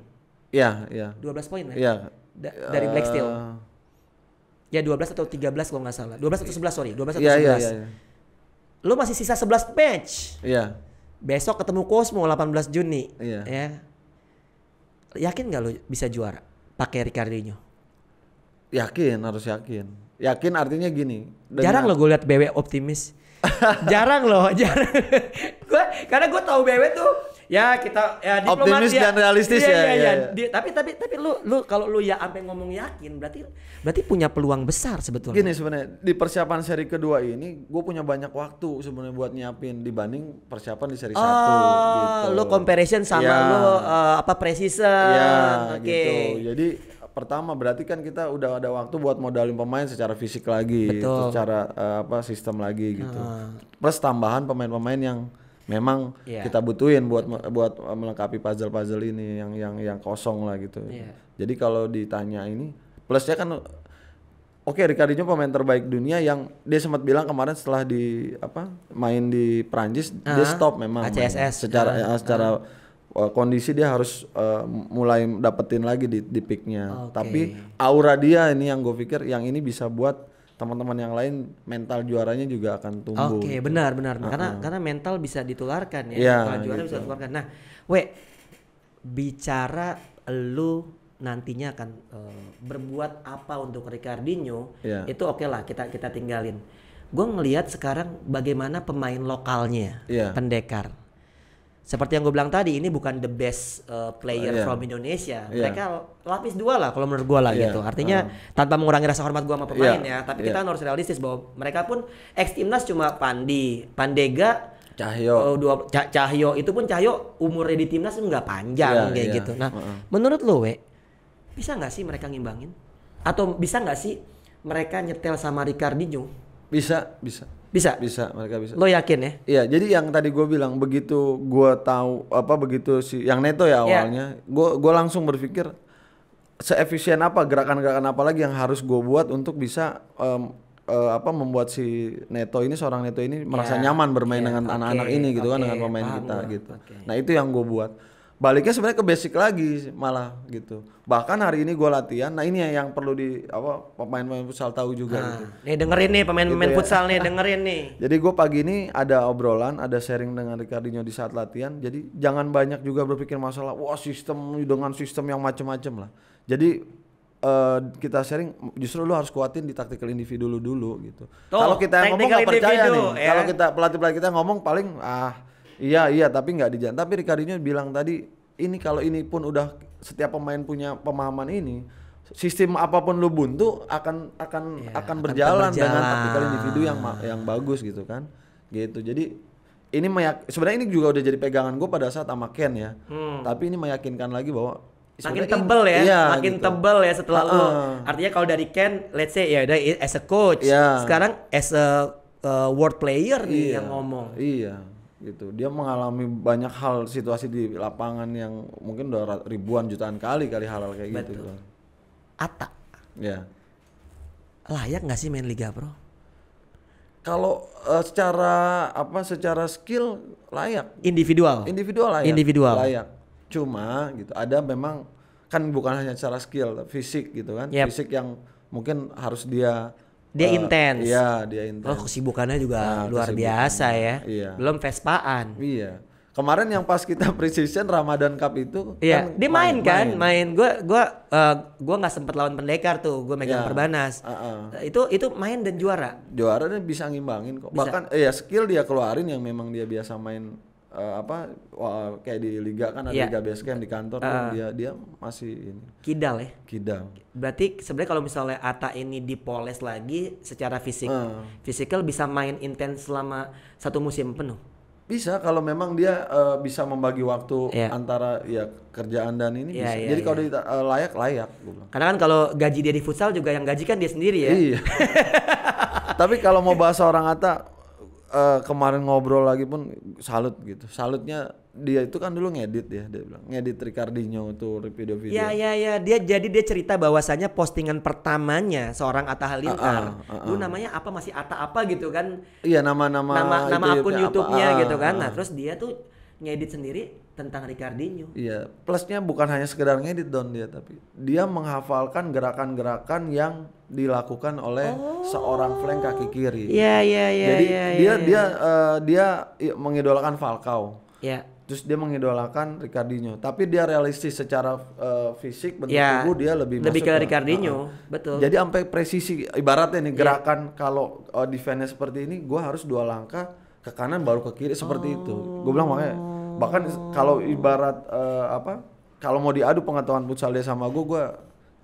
B: Iya, iya. 12 poin ya Yeah. Da dari uh, Black Steel. Eh.
A: Ya 12 atau 13 kalau nggak salah. 12 atau 11 sorry, 12 atau yeah, 11. Yeah, yeah, yeah. Lu masih sisa 11 match. Iya. Yeah besok ketemu Cosmo 18 Juni iya. ya yakin nggak lo bisa juara pakai Ricardinho yakin harus yakin
B: yakin artinya gini
A: jarang lo gue liat BW optimis jarang loh jarang gue karena gue tau BW tuh ya kita ya optimis ya. dan realistis iya, ya. ya, ya, ya. Ya. Di, tapi tapi
B: tapi lu lu kalau lu ya sampai ngomong yakin berarti berarti
A: punya peluang besar sebetulnya. Gini
B: sebenarnya di persiapan seri kedua ini gue punya banyak waktu sebenarnya buat nyiapin dibanding persiapan di seri oh, satu. Gitu. Lu comparison sama ya. lu uh, apa presisi? Ya, Okay. Gitu. Jadi pertama berarti kan kita udah ada waktu buat modalin pemain secara fisik lagi, Betul. secara uh, eh, apa sistem lagi gitu. Uh. Plus tambahan pemain-pemain yang memang yeah. kita butuhin buat buat uh, melengkapi puzzle-puzzle ini yang yang yang kosong lah gitu. Yeah. Jadi kalau ditanya ini plusnya kan Oke, okay, Ricardinho pemain terbaik dunia yang dia sempat bilang kemarin setelah di apa main di Prancis uh -huh. dia stop memang ah, secara uh ah, -huh. Ah, secara uh kondisi dia harus uh, mulai dapetin lagi di, di picknya. Okay. Tapi aura dia ini yang gue pikir yang ini bisa buat teman-teman yang lain mental juaranya juga akan tumbuh. Oke, okay, gitu. benar benar. Uh -uh. Karena
A: karena mental bisa ditularkan ya. Yeah, mental juara gitu. bisa ditularkan. Nah, we bicara lu nantinya akan uh, berbuat apa untuk Ricardinho, yeah. itu oke okay lah kita kita tinggalin. Gue ngelihat sekarang bagaimana pemain lokalnya, yeah. pendekar seperti yang gue bilang tadi ini bukan the best uh, player uh, iya. yeah. from Indonesia yeah. mereka lapis dua lah kalau menurut gue lah yeah. gitu artinya uh. tanpa mengurangi rasa hormat gue sama iya. pemain yeah. ya tapi yeah. kita harus realistis bahwa mereka pun ex timnas cuma Pandi Pandega Cahyo uh, dua Cah Cahyo itu pun Cahyo umurnya di timnas nggak panjang yeah, kayak yeah. gitu nah uh. menurut lo we bisa nggak sih mereka ngimbangin atau bisa nggak sih mereka nyetel sama
B: Ricardinho bisa bisa bisa. Bisa, mereka bisa. Lo yakin ya? Iya, jadi yang tadi gue bilang begitu gue tahu apa begitu si yang neto ya iya. awalnya, yeah. gue langsung berpikir seefisien apa gerakan-gerakan apa lagi yang harus gue buat untuk bisa um, uh, apa membuat si Neto ini seorang Neto ini merasa yeah. nyaman bermain yeah, dengan anak-anak okay, ini gitu okay, kan dengan pemain kita gitu. Okay. Nah itu yang gue buat baliknya sebenarnya ke basic lagi malah gitu bahkan hari ini gue latihan nah ini ya yang perlu di apa pemain-pemain futsal tahu juga nah, gitu. nih dengerin nih pemain-pemain gitu ya. futsal ya. nih dengerin nih jadi gue pagi ini ada obrolan ada sharing dengan Ricardinho di saat latihan jadi jangan banyak juga berpikir masalah wah sistem dengan sistem yang macem-macem lah jadi Uh, kita sharing justru lu harus kuatin di taktikal individu lu dulu gitu.
A: Kalau kita yang ngomong gak percaya nih. Ya. Kalau kita
B: pelatih-pelatih kita ngomong paling ah Iya iya tapi nggak jalan. Tapi Ricardinho bilang tadi ini kalau ini pun udah setiap pemain punya pemahaman ini sistem apapun lu buntu akan akan yeah, akan, berjalan akan berjalan dengan taktikal individu yang yang bagus gitu kan gitu jadi ini meyak sebenarnya ini juga udah jadi pegangan gue pada saat sama Ken ya hmm. tapi ini meyakinkan lagi bahwa makin tebel ya iya, makin gitu. tebel ya setelah uh, lu
A: artinya kalau dari Ken let's say ya udah as a coach yeah. sekarang as a uh, world player
B: nih iya. yang ngomong iya gitu dia mengalami banyak hal situasi di lapangan yang mungkin udah ribuan jutaan kali kali halal -hal kayak gitu, Betul. gitu Ata ya
A: layak nggak sih main Liga Bro?
B: kalau uh, secara apa secara skill layak individual individual layak individual layak cuma gitu ada memang kan bukan hanya secara skill fisik gitu kan yep. fisik yang mungkin harus dia dia uh, intens. Iya, dia intens. Oh, kesibukannya juga nah, luar kesibukannya. biasa ya. Iya. Belum Vespaan. Iya. Kemarin yang pas kita precision Ramadan Cup itu iya. kan dia main, main kan, main. Gue
A: gua uh, gua nggak sempet lawan pendekar tuh, gua megang yeah. perbanas. Uh -uh. itu itu main dan
B: juara. Juara dan bisa ngimbangin kok. Bisa. Bahkan eh, ya skill dia keluarin yang memang dia biasa main uh, apa wah, kayak di liga kan ada yeah. liga basecamp di kantor uh, kan dia dia masih ini kidal ya kidal
A: berarti sebenarnya kalau misalnya Ata ini dipoles lagi secara fisik uh. fisikal bisa main intens selama satu musim penuh
B: bisa kalau memang dia uh, bisa membagi waktu yeah. antara ya kerjaan dan ini yeah, Yeah, Jadi yeah. kalau iya. dia uh, layak layak Karena kan kalau gaji dia di futsal juga yang gaji kan dia sendiri ya. Iya. Tapi kalau mau bahas orang Ata Eh, kemarin ngobrol lagi pun salut gitu. Salutnya dia itu kan dulu ngedit ya dia bilang. Ngedit Ricardinho itu video-video. Iya iya
A: iya, dia jadi dia cerita bahwasannya postingan pertamanya seorang Atta Halilintar. Uh, uh, uh, Dulu namanya apa masih Atta apa gitu kan. Iya nama-nama nama nama ya, akun YouTube-nya ah, gitu kan. Ah, nah, ah. terus dia tuh ngedit sendiri tentang Ricardinho. Iya,
B: plusnya bukan hanya sekedar ngedit don dia tapi dia menghafalkan gerakan-gerakan yang dilakukan oleh oh. seorang flank kaki kiri. Iya, iya, iya. Jadi ya, dia ya, ya. dia uh, dia mengidolakan Falcao. Iya. Terus dia mengidolakan Ricardinho, tapi dia realistis secara uh, fisik bentuk ya, tubuh dia lebih lebih ke Ricardinho, uh -huh. betul. Jadi sampai presisi ibaratnya nih iya. gerakan ya. kalau uh, eh, defense seperti ini gua harus dua langkah ke kanan baru ke kiri seperti oh. itu. Gue bilang makanya Bahkan kalau ibarat uh, apa? Kalau mau diadu pengetahuan futsal dia sama gue, gue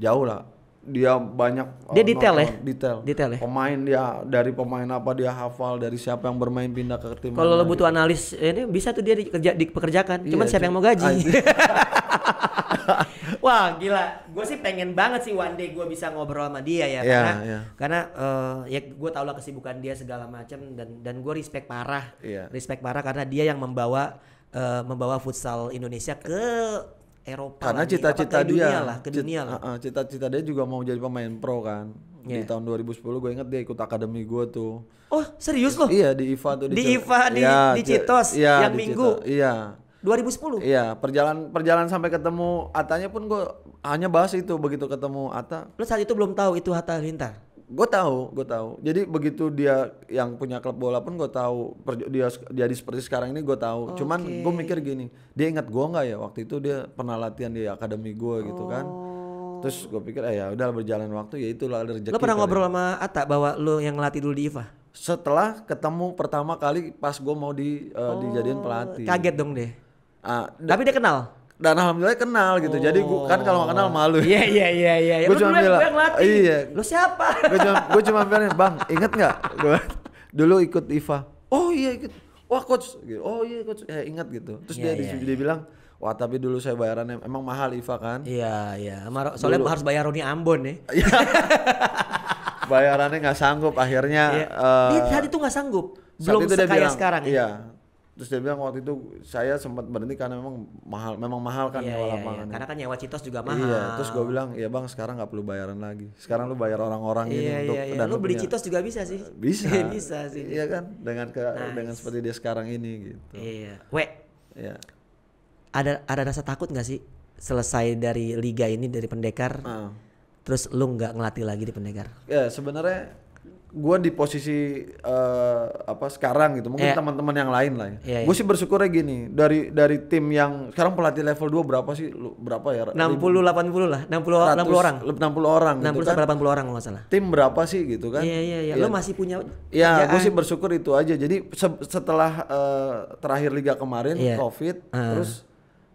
B: jauh lah. Dia banyak eh, Dia uh, detail ya? Detail. Detail ya? Pemain dia dari pemain apa dia hafal, dari siapa yang bermain pindah ke tim. Kalau lo butuh
A: gitu. analis eh, ini bisa tuh dia dikerja, dipekerjakan. Cuman iya, siapa yang mau gaji? Wah gila, gue sih pengen banget sih one day gue bisa ngobrol sama dia ya, yeah, karena yeah. karena uh, ya gue tau lah kesibukan dia segala macam dan dan gue respect parah, yeah. respect parah karena dia yang membawa
B: uh, membawa futsal Indonesia ke Eropa karena cita-cita dia dunia lah, ke cita, dunia lah. cita-cita dia juga mau jadi pemain pro kan yeah. di iya. tahun 2010 gue inget dia ikut akademi gue tuh oh serius loh iya di IFA tuh di, di IFA di, ya, di Citos ya, yang di minggu Cito, iya 2010 iya perjalanan perjalanan sampai ketemu Atanya pun gue hanya bahas itu begitu ketemu Ata plus saat itu belum tahu itu Hatta Lintar gue tahu gue tahu jadi begitu dia yang punya klub bola pun gue tahu dia jadi seperti sekarang ini gue tahu okay. cuman gue mikir gini dia ingat gue nggak ya waktu itu dia pernah latihan di akademi gue oh. gitu kan oh. terus gue pikir eh ya udah berjalan waktu ya itulah ada rezeki lo pernah ngobrol sama Ata bahwa lo yang ngelatih dulu di IFA setelah ketemu pertama kali pas gue mau di uh, oh. dijadiin pelatih kaget dong deh uh, tapi dia kenal dan alhamdulillah kenal gitu. Oh. Jadi gua kan kalau kenal malu. Iya iya iya iya. Gue cuma bilang, iya. Lu siapa? Gue cuma cuma bilang, "Bang, inget nggak gua dulu ikut IFA?" "Oh iya ikut." "Wah, coach." Gitu. "Oh iya coach." Ya ingat gitu. Terus yeah, dia yeah, iya. dia bilang, Wah tapi dulu saya bayarannya emang mahal Iva kan? Iya iya. Soalnya dulu. harus
A: bayar Roni Ambon ya.
B: Iya. bayarannya nggak sanggup akhirnya. Iya. Uh, dia saat itu nggak sanggup. Belum sekaya bilang, sekarang. Ya? Iya. Ya? terus dia bilang waktu itu saya sempat berhenti karena memang mahal memang mahal kan iya, nyewa iya, lapangan iya. karena kan nyewa citos juga iya, mahal iya terus gue bilang ya bang sekarang nggak perlu bayaran lagi sekarang lu bayar orang-orang iya, ini iya, untuk iya. iya. dan lu, beli citos juga bisa sih bisa bisa sih iya kan dengan ke, nice. dengan seperti dia sekarang ini gitu iya we iya.
A: ada ada rasa takut nggak sih selesai dari liga ini dari pendekar uh. terus lu nggak ngelatih lagi di pendekar
B: ya sebenarnya gue di posisi uh, apa sekarang gitu mungkin yeah. teman-teman yang lain lah ya. Yeah, iya. gue sih bersyukurnya gini dari dari tim yang sekarang pelatih level 2 berapa sih lu, berapa ya 60 80 lah 60 100, 60 orang 60 orang 60 gitu puluh kan. sampai kan. 80 orang kalau nggak salah tim berapa sih gitu kan iya iya iya lo iya. masih punya iya gue sih bersyukur itu aja jadi se setelah uh, terakhir liga kemarin yeah. covid uh. terus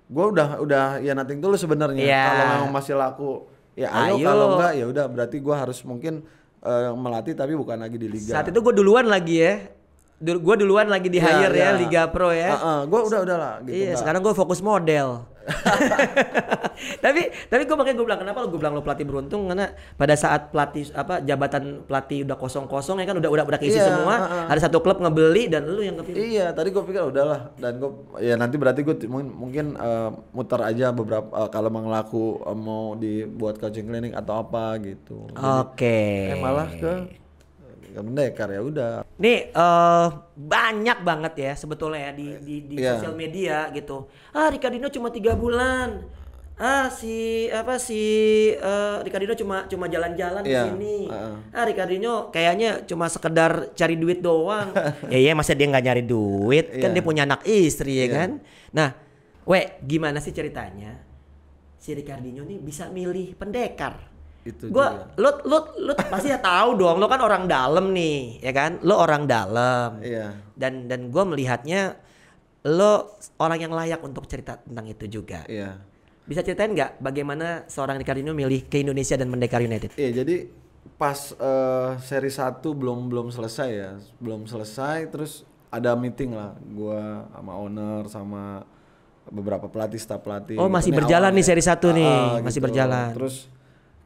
B: gue udah udah ya tuh dulu sebenarnya yeah. kalau memang masih laku ya ayo, ayo. kalau enggak ya udah berarti gue harus mungkin Eh, melatih tapi bukan lagi di liga. Saat itu
A: gue duluan lagi ya dulu gue duluan lagi di iya, hire ya, ya, ya Liga Pro ya. Uh, uh, gue udah udah lah. Gitu, iya, sekarang gue fokus model. tapi tapi gue makanya gue bilang kenapa lo gue bilang lo pelatih beruntung karena pada saat pelatih apa jabatan pelatih udah kosong kosong ya kan udah udah udah keisi iya, semua uh, uh. ada satu klub ngebeli
B: dan lo yang kepilih. Iya tadi gue pikir udahlah dan gue ya nanti berarti gue mungkin mungkin uh, muter aja beberapa uh, kalau mengelaku uh, eh, mau dibuat coaching clinic atau apa gitu. Oke. Okay. Eh malah ke nggak pendekar ya udah
A: nih uh, banyak banget ya sebetulnya ya di di, di yeah. sosial media gitu ah Ricardino cuma tiga bulan ah si apa si uh, eh, Ricardino cuma cuma jalan-jalan yeah. di iya. sini uh -uh. ah Ricardino kayaknya cuma sekedar cari duit doang ya ya masa dia nggak nyari duit yeah. kan iya. dia punya anak istri ya yeah. kan nah we gimana sih ceritanya si Ricardino nih bisa milih pendekar itu gua juga. lu lu lu pasti ya tahu dong lu kan orang dalam nih ya kan lu orang dalam iya. dan dan gua melihatnya lo orang yang layak untuk cerita tentang itu juga iya. bisa ceritain nggak bagaimana seorang Ricardo milih ke Indonesia dan Mendekar United
B: iya jadi pas uh, seri satu belum belum selesai ya belum selesai terus ada meeting lah gua sama owner sama beberapa pelatih staf pelatih oh masih berjalan nih seri satu nih ah, ah, masih gitu. berjalan terus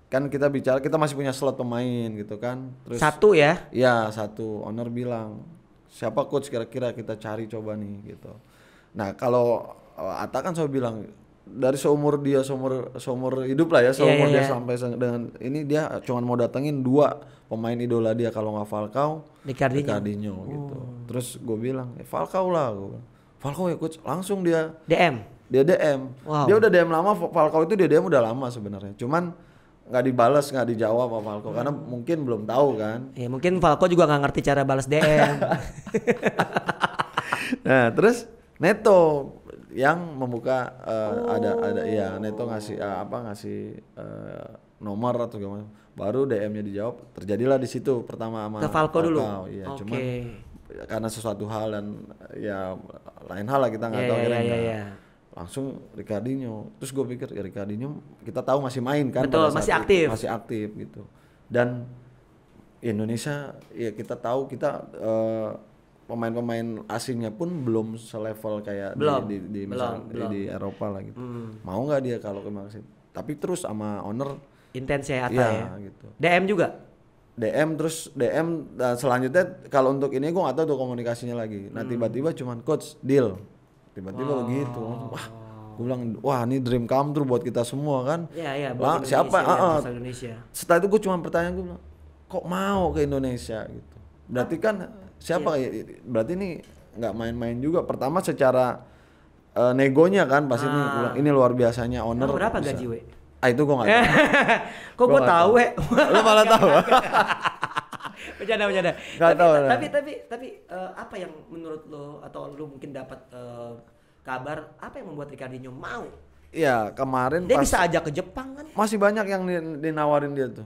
B: kan kita bicara kita masih punya slot pemain gitu kan terus satu ya ya satu owner bilang siapa coach kira-kira kita cari coba nih gitu nah kalau eh, Ata kan saya bilang dari seumur dia seumur seumur hidup lah ya iya, seumur yeah, yeah, dia iya. sampai dengan ini dia cuman mau datengin dua pemain idola dia kalau nggak Falcao Ricardinho, Ricardinho oh. gitu terus gue bilang ya Falcao lah gue Falcao ya coach langsung dia DM dia DM wow. dia udah DM lama Falcao itu dia DM udah lama sebenarnya cuman nggak dibalas nggak dijawab sama Falco hmm. karena mungkin belum tahu kan ya mungkin Falco
A: juga nggak ngerti cara balas DM
B: nah terus Neto yang membuka uh, oh. ada ada ya Neto ngasih uh, apa ngasih uh, nomor atau gimana baru DM-nya dijawab terjadilah di situ pertama sama Falco dulu ya okay. cuman karena sesuatu hal dan ya lain hal lah kita nggak yeah, tahu yeah, kira yeah, yeah langsung Ricardinho terus gue pikir ya Ricardinho kita tahu masih main kan betul masih aktif itu, masih aktif gitu dan Indonesia ya kita tahu kita pemain eh, pemain-pemain asingnya pun belum selevel kayak belum, di di, di, misal, belum, di, di Eropa lah gitu hmm. mau nggak dia kalau ke Malaysia tapi terus sama owner intens ya, iya, ya gitu DM juga DM terus DM dan selanjutnya kalau untuk ini gue nggak tahu tuh komunikasinya lagi nah hmm. tiba-tiba hmm. cuman coach deal tiba-tiba wow. Oh. begitu wah gue bilang wah ini dream come true buat kita semua kan ya, ya, buat nah, siapa ya, uh, Indonesia. setelah itu gue cuma pertanyaan gue kok mau ke Indonesia gitu berarti ah. kan siapa iya. ya. berarti ini nggak main-main juga pertama secara uh, negonya kan pasti ah. ini, bilang, ini luar biasanya owner nah, berapa bisa. gaji we? ah itu gue nggak tahu kok gue tahu we? lo malah tahu bercanda bercanda tapi, tahu, tapi, tapi
A: tapi tapi uh, eh, apa yang menurut lo atau lo mungkin dapat uh, kabar apa yang membuat Ricardinho mau
B: Iya kemarin dia bisa ajak ke Jepang kan masih banyak yang dinawarin dia tuh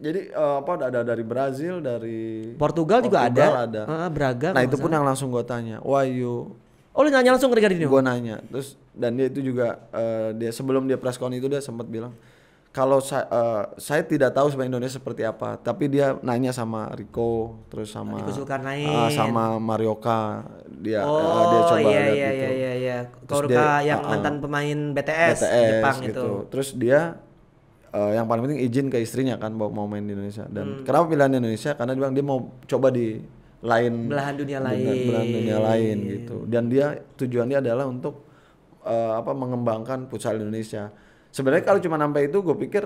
B: jadi uh, apa ada dari Brazil dari Portugal, Portugal juga ada, ada. Uh, Braga nah itu pun yang langsung gue tanya why you Oh lu nanya langsung ke Ricardinho? Gue nanya, terus dan dia itu juga uh, dia sebelum dia preskon itu dia sempat bilang kalau saya, uh, eh, saya tidak tahu sebenarnya Indonesia seperti apa, tapi dia nanya sama Rico, terus sama Rico uh, sama Marioka, dia eh, oh, uh, dia coba iya, lihat iya, gitu. Iya iya iya. Koruka yang uh, mantan pemain BTS, BTS Jepang gitu. itu. Terus dia uh, yang paling penting izin ke istrinya kan mau mau main di Indonesia. Dan hmm. kenapa pilihan Indonesia? Karena dia bilang dia mau coba di lain belahan dunia lain, belahan dunia lain gitu. Dan dia tujuannya adalah untuk uh, apa mengembangkan futsal Indonesia sebenarnya kalau cuma sampai itu gue pikir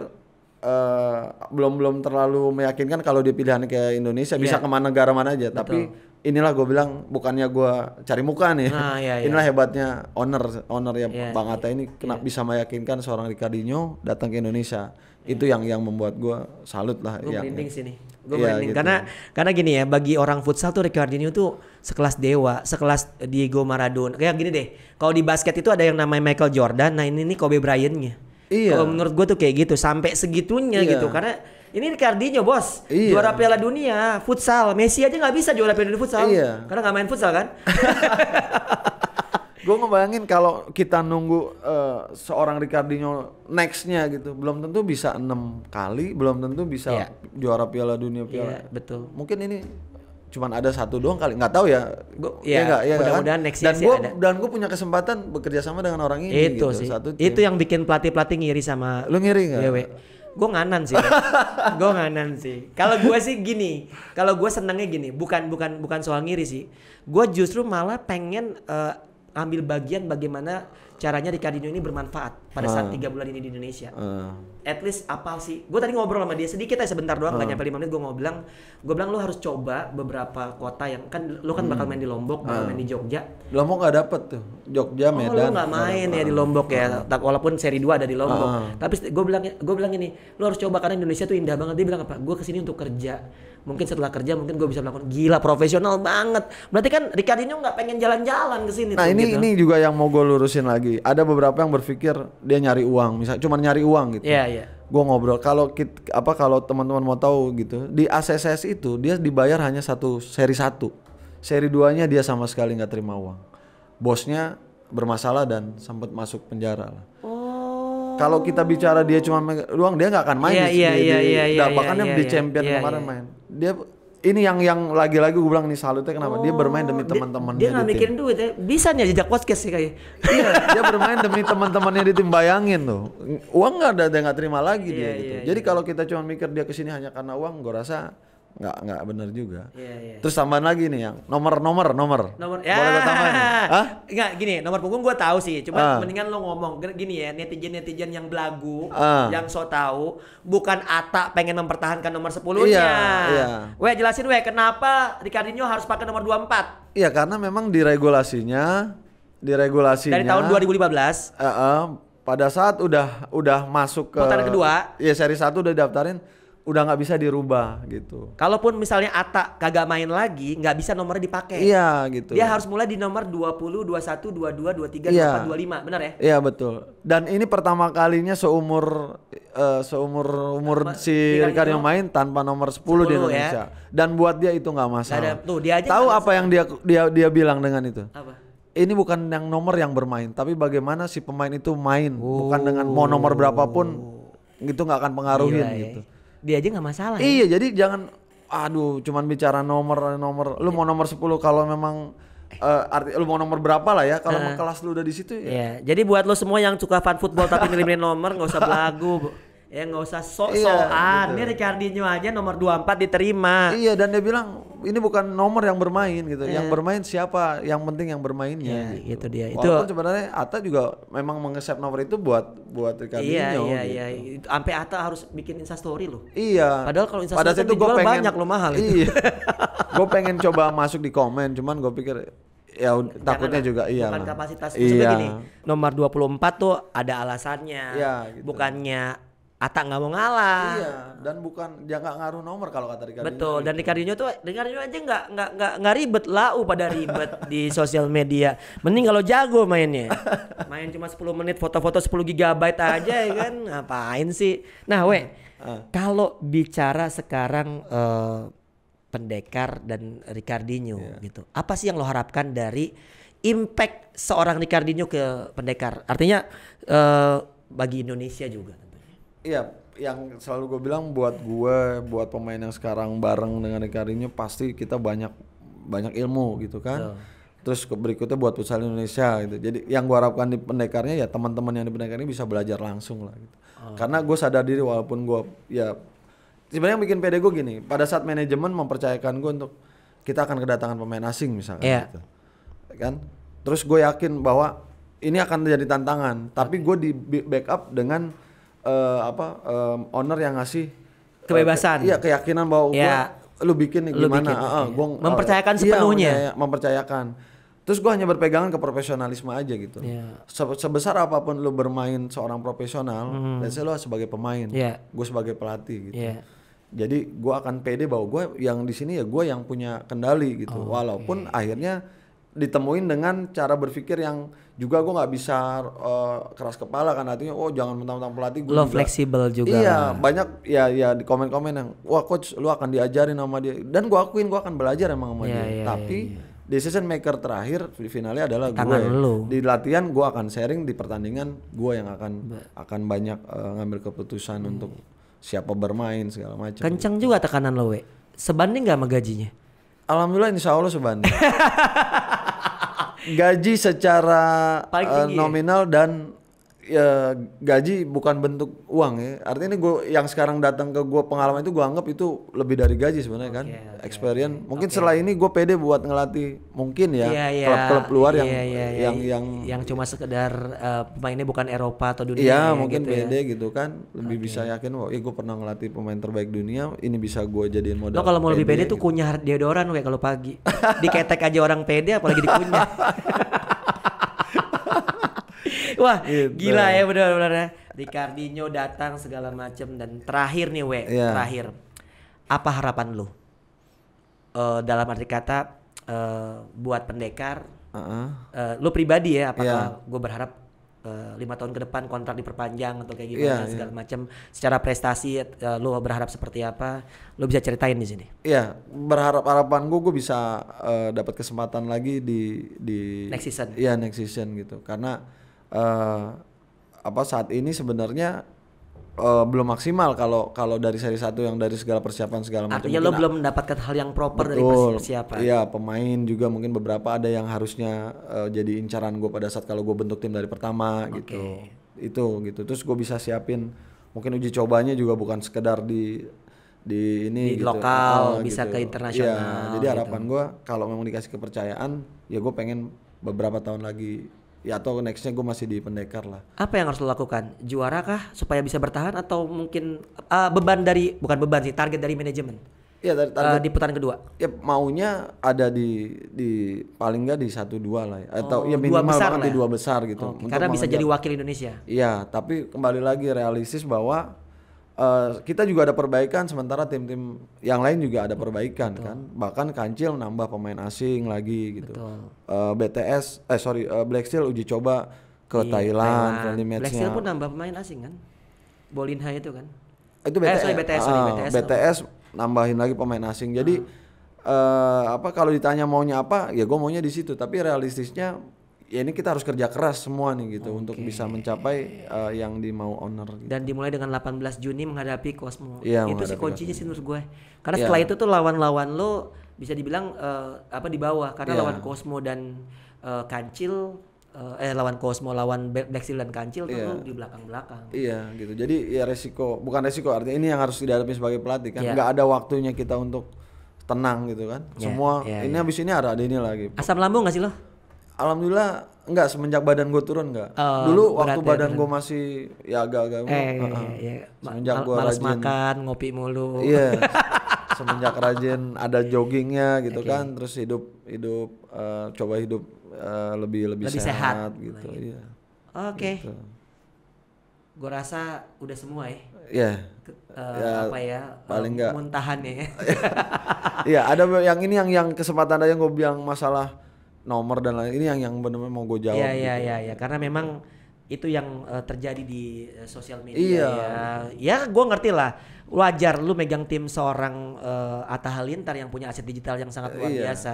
B: uh, belum belum terlalu meyakinkan kalau dia pilihan ke Indonesia bisa yeah. kemana negara mana aja Betul. tapi inilah gue bilang bukannya gue cari muka nih nah, iya, iya. inilah hebatnya owner owner yang yeah, bang iya. ini kenapa yeah. bisa meyakinkan seorang Ricardinho datang ke Indonesia yeah. itu yang yang membuat gue salut lah gue iya. merinding sini gue yeah, gitu. karena karena gini ya
A: bagi orang futsal tuh Ricardinho tuh sekelas dewa sekelas Diego Maradona kayak gini deh kalau di basket itu ada yang namanya Michael Jordan nah ini nih Kobe Bryantnya Iya. Kalau menurut gue tuh kayak gitu sampai segitunya iya. gitu karena ini Ricardinho bos, iya. juara Piala Dunia futsal. Messi aja nggak bisa juara Piala Dunia futsal, iya. karena nggak main futsal kan.
B: gue ngebayangin kalau kita nunggu uh, seorang Ricardinho nextnya gitu, belum tentu bisa enam kali, belum tentu bisa iya. juara Piala Dunia. Piala. Iya, betul. Mungkin ini cuman ada satu doang kali nggak tahu ya gue iya, ya, ya ya mudah-mudahan kan? next year dan ada. dan gue punya kesempatan bekerja sama dengan orang ini itu gitu. sih satu itu yang bikin
A: pelatih pelatih ngiri sama lu ngiri nggak gue nganan sih gue nganan sih kalau gue sih gini kalau gue senangnya gini bukan bukan bukan soal ngiri sih gue justru malah pengen uh, ambil bagian bagaimana caranya di Kadino ini bermanfaat pada saat ah. tiga bulan ini di Indonesia. Uh. At least apa sih. Gue tadi ngobrol sama dia sedikit aja sebentar doang, nggak uh. nyampe lima menit. Gue mau bilang, gue bilang lo harus coba beberapa kota yang kan lo kan bakal hmm. main di Lombok, bakal main di Jogja.
B: Lombok gak dapet tuh, Jogja, oh, Medan. Oh, lo nggak main uh. ya di Lombok ya, uh.
A: walaupun seri dua ada di Lombok. Uh. Tapi gue bilang, gue bilang ini, lo harus coba karena Indonesia tuh indah banget. Dia bilang apa? Gue kesini untuk kerja mungkin setelah kerja mungkin gue bisa melakukan gila profesional banget berarti kan Ricardinho nggak pengen jalan-jalan ke sini nah tuh, ini gitu. ini
B: juga yang mau gue lurusin lagi ada beberapa yang berpikir dia nyari uang misal cuma nyari uang gitu iya yeah, iya yeah. gue ngobrol kalau apa kalau teman-teman mau tahu gitu di ACCS itu dia dibayar hanya satu seri satu seri duanya dia sama sekali nggak terima uang bosnya bermasalah dan sempat masuk penjara lah oh. kalau kita bicara dia cuma uang dia nggak akan main yeah, di, yeah, iya, di, yeah, iya, iya, di, yeah, yeah, bahkan yeah, yeah, di champion yeah, kemarin yeah. main dia ini yang yang lagi-lagi gue bilang ini salutnya kenapa oh, dia bermain demi oh, teman-temannya dia dia nggak mikirin duit ya bisa nih jejak podcast sih kayak iya dia bermain demi teman-temannya di tim bayangin tuh uang nggak ada dia nggak terima lagi iya, dia gitu iya, jadi iya. kalau kita cuma mikir dia kesini hanya karena uang gue rasa nggak nggak benar juga. Yeah, yeah. Terus tambahan lagi nih yang nomor nomor nomor. Nomor ya. Boleh tambahin. Hah? nggak gini, nomor
A: punggung gue tahu sih. Cuma uh. Ah. mendingan lo ngomong gini ya, netizen-netizen yang belagu, uh. yang so tahu, bukan Ata pengen mempertahankan nomor sepuluhnya Iya, iya. We jelasin weh kenapa Ricardinho harus pakai nomor 24?
B: Iya, karena memang di regulasinya di regulasinya dari tahun 2015. Uh -uh, pada saat udah udah masuk ke putaran kedua. ya seri satu udah daftarin udah nggak bisa dirubah gitu. Kalaupun misalnya Ata kagak
A: main lagi, nggak bisa nomornya dipakai. Iya gitu. Dia harus mulai di nomor dua puluh, dua, 21,
B: 22, 23, iya. 24, 25, benar ya? Iya betul. Dan ini pertama kalinya seumur uh, seumur umur si Ricardo yang main tanpa nomor sepuluh di ya. Indonesia. Ya? Dan buat dia itu nggak masalah. ada, tuh dia aja Tahu apa yang dia dia dia bilang dengan itu? Apa? ini bukan yang nomor yang bermain, tapi bagaimana si pemain itu main, oh. bukan dengan mau nomor berapapun itu nggak akan pengaruhin ya. gitu. Ya dia aja nggak masalah. Ya? Iya, ya? jadi jangan aduh cuman bicara nomor nomor lu mau nomor 10 kalau memang uh, arti lu mau nomor berapa lah ya kalau uh, kelas
A: lu udah di situ ya. Yeah. Jadi buat lu semua yang suka fan football tapi milih-milih nomor nggak usah belagu. Ya nggak usah sok-sokan. Iya, gitu. Ini Ricardinho aja nomor 24 diterima. Iya
B: dan dia bilang ini bukan nomor yang bermain gitu. Yang eh. bermain siapa? Yang penting yang bermainnya. iya, gitu. itu dia. Walaupun itu Walaupun sebenarnya Ata juga memang mengesep nomor itu buat buat Ricardinho. Iya iya gitu. iya. Sampai
A: Ata harus bikin instastory loh. Iya. Padahal kalau instastory story Pada itu kan pengen, banyak loh mahal iya. itu.
B: gue pengen coba masuk di komen, cuman gue pikir ya Jangan takutnya juga iya bukan kapasitas iya. gini
A: nomor 24 tuh ada alasannya iya,
B: gitu. bukannya Ata
A: nggak mau ngalah.
B: Iya, dan bukan dia nggak ngaruh nomor kalau kata Ricardinho. Betul, dan gitu. Ricardinho tuh Ricardinho
A: aja nggak nggak nggak nggak ribet lau pada ribet di sosial media. Mending kalau jago mainnya. Main cuma 10 menit foto-foto 10 gigabyte aja ya kan. Ngapain sih? Nah, we. Uh. Kalau bicara sekarang uh, pendekar dan Ricardinho yeah. Iya. gitu. Apa sih yang lo harapkan dari impact seorang Ricardinho ke pendekar? Artinya uh, bagi Indonesia juga.
B: Iya, yang selalu gue bilang buat gue, buat pemain yang sekarang bareng dengan Icardinya pasti kita banyak banyak ilmu gitu kan. Yeah. Terus berikutnya buat futsal Indonesia gitu. Jadi yang gue harapkan di pendekarnya ya teman-teman yang di pendekar bisa belajar langsung lah gitu. Oh. Karena gue sadar diri walaupun gue ya sebenarnya bikin pede gue gini, pada saat manajemen mempercayakan gue untuk kita akan kedatangan pemain asing misalnya yeah. gitu. Kan? Terus gue yakin bahwa ini akan jadi tantangan, tapi gue di backup dengan uh, apa um, owner yang ngasih eh,
A: kebebasan. Uh, iya, keyakinan
B: bahwa ya. gua lu bikin nih gimana? Bikin, uh, iya. gua, mempercayakan uh, sepenuhnya. Iya, mempercayakan. Terus gue hanya berpegangan ke profesionalisme aja gitu. Ya. Se sebesar apapun lu bermain seorang profesional, hmm. dan saya lu sebagai pemain, ya. gue sebagai pelatih gitu. Ya. Jadi gue akan pede bahwa gue yang di sini ya gue yang punya kendali gitu. Oh, Walaupun okay. Iya. akhirnya ditemuin dengan cara berpikir yang juga gue nggak bisa uh, keras kepala kan artinya oh jangan mentang-mentang pelatih gue lo juga. fleksibel juga iya banyak ya ya di komen-komen yang wah coach lu akan diajarin sama dia dan gue akuin gue akan belajar emang sama yeah, dia yeah, tapi yeah, yeah. Decision maker terakhir di finalnya adalah gue ya. di latihan gue akan sharing di pertandingan gue yang akan Be akan banyak uh, ngambil keputusan hmm. untuk siapa bermain segala macam. Kencang juga tekanan lo we. Sebanding gak sama gajinya? Alhamdulillah insya Allah sebanding. gaji secara uh, nominal dan ya gaji bukan bentuk uang ya. Artinya ini gue yang sekarang datang ke gue pengalaman itu gue anggap itu lebih dari gaji sebenarnya okay, kan. Okay, Experience. Okay. Mungkin okay. setelah ini gue pede buat ngelatih mungkin ya yeah, yeah, klub-klub luar yeah, yang, yeah, yeah, iya. yang yeah, yang yang
A: cuma sekedar uh, eh, ini bukan Eropa atau dunia. yeah, gitu ya mungkin gitu pede ya.
B: gitu kan. Lebih okay. bisa yakin wah ya gue pernah ngelatih pemain terbaik dunia. Ini bisa gue jadiin modal. Lo kalau mau pede, lebih pede gitu. tuh
A: kunyah deodoran kayak kalau pagi. Diketek aja orang pede apalagi dikunyah. Wah, gitu. gila ya benar-benar ya. Ricardinho datang segala macam dan terakhir nih we, yeah. terakhir. Apa harapan lu? Uh, dalam arti kata uh, buat pendekar uh -uh. Uh, lu pribadi ya apakah yeah. gue berharap eh, lima uh, tahun ke depan kontrak diperpanjang atau kayak gimana yeah, iya. segala yeah. macam secara prestasi uh, lu berharap seperti apa Lu bisa ceritain di sini
B: Iya yeah, berharap harapan gue gue bisa uh, dapat kesempatan lagi di di next season Iya yeah, next season gitu karena uh, apa saat ini sebenarnya uh, belum maksimal kalau kalau dari seri satu yang dari segala persiapan segala macam. Artinya lo belum mendapatkan hal yang proper betul, dari persiapan. Iya, pemain juga mungkin beberapa ada yang harusnya uh, jadi incaran gue pada saat kalau gue bentuk tim dari pertama okay. gitu. Itu gitu. Terus gue bisa siapin mungkin uji cobanya juga bukan sekedar di di ini di gitu. lokal oh, bisa gitu. ke internasional. Ya, jadi harapan gitu. gue kalau memang dikasih kepercayaan, ya gue pengen beberapa tahun lagi ya atau nextnya gue masih di pendekar lah
A: apa yang harus lo lakukan juara kah supaya bisa bertahan atau mungkin uh, beban dari bukan beban sih target dari manajemen ya target, uh, di putaran kedua
B: ya maunya ada di di paling nggak di satu dua lah ya. atau oh, ya minimal dua besar di ya? dua besar gitu okay, karena bisa jadi wakil Indonesia iya tapi kembali lagi realistis bahwa Uh, kita juga ada perbaikan sementara tim-tim yang lain juga ada perbaikan Betul. kan bahkan kancil nambah pemain asing lagi gitu Uh, eh, BTS eh sorry uh, Black Steel uji coba ke Di iya, Thailand, Thailand. Black Steel pun
A: nambah pemain asing kan Bolinha itu kan
B: itu BTS eh, sorry, BTS, sorry, ah, BTS, BTS nambahin lagi pemain asing jadi uh. Uh, apa kalau ditanya maunya apa ya gue maunya di situ tapi realistisnya ya ini kita harus kerja keras semua nih gitu okay. untuk bisa mencapai uh, yang dimau owner gitu.
A: dan dimulai dengan 18 Juni menghadapi Cosmo ya, itu sih kuncinya sih menurut gue karena ya. setelah itu tuh lawan-lawan lo bisa dibilang uh, apa di bawah karena ya. lawan Cosmo dan uh, Kancil uh, eh
B: lawan Cosmo lawan Black dan Kancil tuh iya. di
A: belakang-belakang.
B: Iya gitu. Jadi ya resiko bukan resiko artinya ini yang harus dihadapi sebagai pelatih kan. Iya. nggak Gak ada waktunya kita untuk tenang gitu kan. ya. Semua ya, ini ya. habis ini ada ada ini lagi. Asam lambung gak sih lo? alhamdulillah enggak semenjak badan gue turun enggak. Oh, Dulu waktu ya, badan gue masih ya agak-agak eh, uh -uh. Iya, iya. semenjak gue rajin makan, ngopi mulu. Iya. Yeah. semenjak rajin ada joggingnya gitu okay. kan, terus hidup hidup uh, coba hidup uh, lebih lebih, lebih sehat, sehat gitu. Nah, iya. Oke. Okay. Gitu.
A: Gue rasa udah semua ya. Iya. Yeah. Eh, uh, ya, apa ya? Paling enggak muntahan ya. Iya,
B: ada yang ini yang yang kesempatan aja gue bilang masalah nomor dan lain ini yang yang benar-benar mau gue jawab. Iya gitu iya, ya. iya iya ya. karena memang
A: itu yang uh, terjadi di uh, sosial media iya. ya. Ya gue ngerti lah wajar lu megang tim seorang uh, Atta Halilintar yang punya aset digital yang sangat luar iya. biasa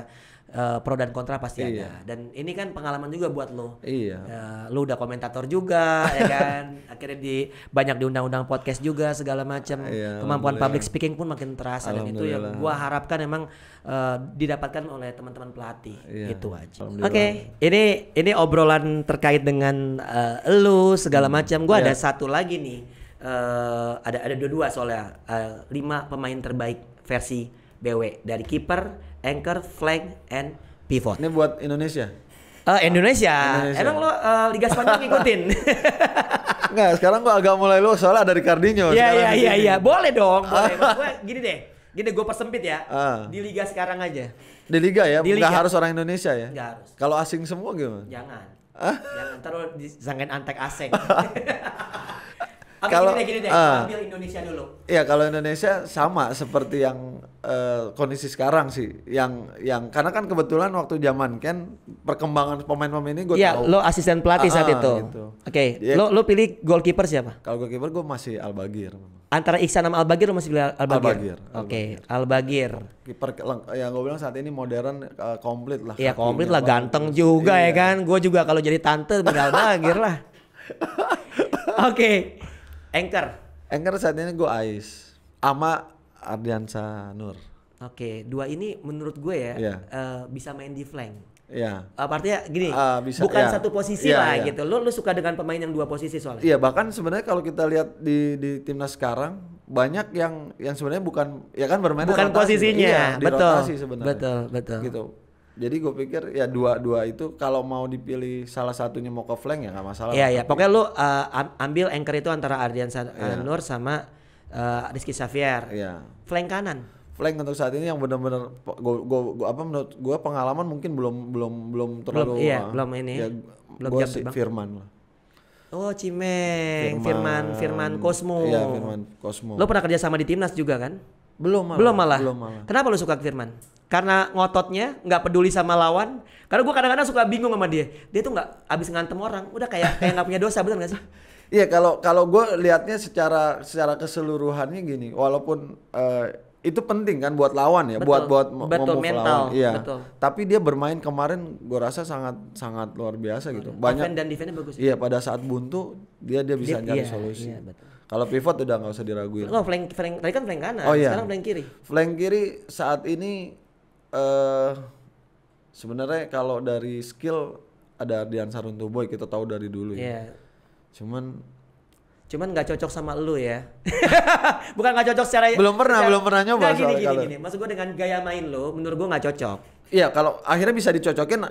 A: uh, pro dan kontra pasti iya. ada dan ini kan pengalaman juga buat lu iya uh, eh, lo udah komentator juga ya kan akhirnya di banyak di undang-undang podcast juga segala macam iya, kemampuan public speaking pun makin terasa dan itu yang gua harapkan emang uh, didapatkan oleh teman-teman pelatih iya. itu aja oke okay. ini ini obrolan terkait dengan uh, lu segala hmm. macam gua iya. ada satu lagi nih uh, ada ada dua-dua soalnya uh, lima pemain terbaik versi BW dari kiper, anchor, flank, and pivot. Ini buat Indonesia.
B: Uh, Indonesia. Indonesia. Emang lo
A: uh, Liga Spanyol ngikutin?
B: Enggak, sekarang gua agak mulai lo soalnya dari Ricardinho. Iya iya iya iya,
A: boleh dong. Boleh. gue gini deh. Gini gue persempit ya. Uh. Di liga sekarang aja.
B: Di liga ya, di liga. Gak harus orang Indonesia ya. Gak harus. Kalau asing semua gimana? Jangan. Huh?
A: Ah. Jangan taruh disangkain antek asing. Oke, kalau gini deh, gini deh. Uh, ambil Indonesia dulu.
B: Iya, kalau Indonesia sama seperti yang uh, kondisi sekarang sih. Yang yang karena kan kebetulan waktu zaman Ken perkembangan pemain-pemain ini gue ya, tahu. Iya, lo asisten pelatih uh, saat ah, ah, itu. Gitu. Oke, okay. Iya. lo
A: lo pilih goalkeeper siapa? Kalau goalkeeper gue masih Albagir. Antara Iksan sama Albagir lo masih pilih Albagir. Albagir. Oke, Albagir. Okay. Al Kiper
B: yang gue bilang saat ini modern uh, komplit lah. Iya, komplit lah, ganteng juga ya iya. ya
A: kan. Gue juga kalau jadi tante
B: bener Albagir lah. Oke. Okay. Anchor. Anchor saat ini gue Ais. Ama Ardiansa Nur. Oke, dua ini menurut
A: gue ya yeah. Iya. uh, bisa main di flank. Iya. Yeah. Uh, artinya gini, uh, bisa, bukan yeah. satu posisi yeah, lah yeah. gitu. Lo lo suka dengan pemain yang dua posisi soalnya. Iya, yeah,
B: bahkan sebenarnya kalau kita lihat di di timnas sekarang banyak yang yang sebenarnya bukan ya kan bermain bukan rotasi. posisinya. Iya, betul. Betul, betul. Gitu jadi gue pikir ya dua-dua itu kalau mau dipilih salah satunya mau ke flank ya nggak masalah. Iya iya. Pokoknya
A: lu uh, ambil anchor itu antara Ardian Sa yeah. Iya. Nur sama uh, Rizky Xavier. Iya.
B: Flank kanan. Flank untuk saat ini yang benar-benar gue apa menurut gue pengalaman mungkin belum belum belum terlalu belum, iya, ah, belum ini. Ya, belum gua si Firman lah.
A: Oh Cimeng, Firman, Firman, Firman Kosmo. Iya Firman Kosmo. Lo pernah kerja sama di timnas juga kan? Belum malah. Belum malah. Belum malah. Kenapa lu suka Firman? Karena ngototnya, nggak peduli sama lawan. Karena gue kadang-kadang suka bingung sama dia. Dia tuh nggak abis ngantem orang, udah kayak
B: kayak nggak punya dosa, bener nggak sih? Iya kalau kalau gue liatnya secara secara keseluruhannya gini, walaupun uh, itu penting kan buat lawan ya, betul, buat buat betul, mental, lawan. Iya. Betul. Tapi dia bermain kemarin gue rasa sangat sangat luar biasa gitu. Banyak dan defense bagus. Ya? Iya pada saat buntu dia dia bisa Deep, nyari iya, solusi. Iya, betul. Kalau pivot udah nggak usah diraguin. Enggak,
A: flank, flank, tadi kan flank kanan, oh, iya. sekarang flank kiri.
B: Flank kiri saat ini eh uh, sebenarnya kalau dari skill ada Ardian Saruntuboy kita tahu dari dulu yeah. Iya. Cuman cuman nggak cocok sama lu ya
A: bukan nggak cocok secara belum pernah secara, belum pernah nyoba gak, gini, gini, gini.
B: maksud gue dengan gaya main lu menurut gue nggak cocok Iya, kalau akhirnya bisa dicocokin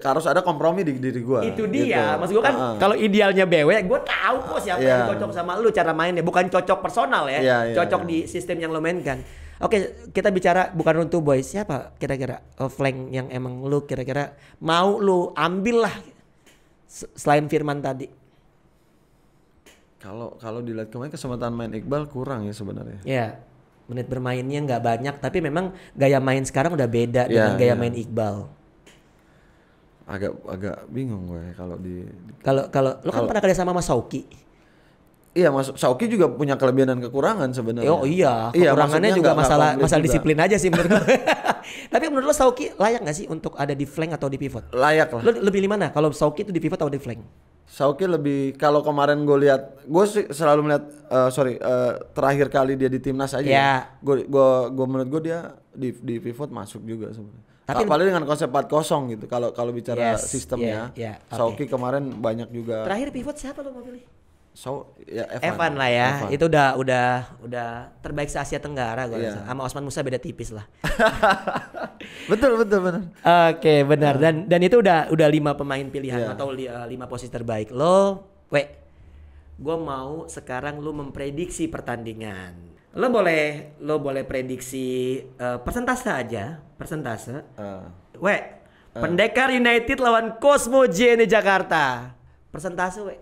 B: harus ada kompromi di diri gue. Itu dia. Gitu. Maksud gue kan uh-uh. kalau idealnya BW, gue
A: tahu kok siapa yeah. yang cocok sama lu cara mainnya, bukan cocok personal ya. Yeah, yeah, cocok yeah. di sistem yang lu mainkan. Oke, kita bicara bukan untuk boy. Siapa kira-kira uh, flank yang emang lu kira-kira mau lu ambil lah selain Firman tadi?
B: Kalau kalau dilihat kemarin kesempatan main Iqbal kurang ya sebenarnya.
A: Iya. Yeah. Menit bermainnya nggak banyak tapi memang gaya main sekarang udah beda yeah, dengan gaya yeah. main Iqbal.
B: Agak agak bingung gue kalau di
A: Kalau kalau lo kan pernah
B: kerja sama Mas Sauki. Iya, Mas Sauki juga punya kelebihan dan kekurangan sebenarnya. Oh iya, iya kekurangannya iya, juga gak, masalah gak masalah juga. disiplin aja sih menurut gue.
A: Tapi menurut lo Sauki layak gak sih untuk ada di flank atau di pivot? Layak lah. Lo lebih di mana? Kalau Sauki itu di pivot atau di flank?
B: Sauki lebih kalau kemarin gue lihat, gue sih selalu melihat uh, sorry uh, terakhir kali dia di timnas aja. Yeah. Ya. Gue gue gue menurut gue dia di di pivot masuk juga sebenarnya. Tapi paling dengan konsep 4 kosong gitu. Kalau kalau bicara yes, sistemnya, yeah, yeah, okay. Sauki kemarin banyak juga. Terakhir
A: pivot siapa lo mau pilih?
B: So, ya Evan. Evan lah ya. Evan. Itu udah udah
A: udah terbaik se Asia Tenggara gue yeah. rasa. Sama Osman Musa beda tipis lah. betul betul benar. Oke, okay, benar. Iya. Dan dan itu udah udah lima pemain pilihan yeah. atau li, uh, lima posisi terbaik. Lo, we. Gue mau sekarang lo memprediksi pertandingan. Lo boleh lo boleh prediksi uh, persentase aja, persentase. Uh. We, uh. Pendekar United lawan Cosmo Jene Jakarta. Persentase we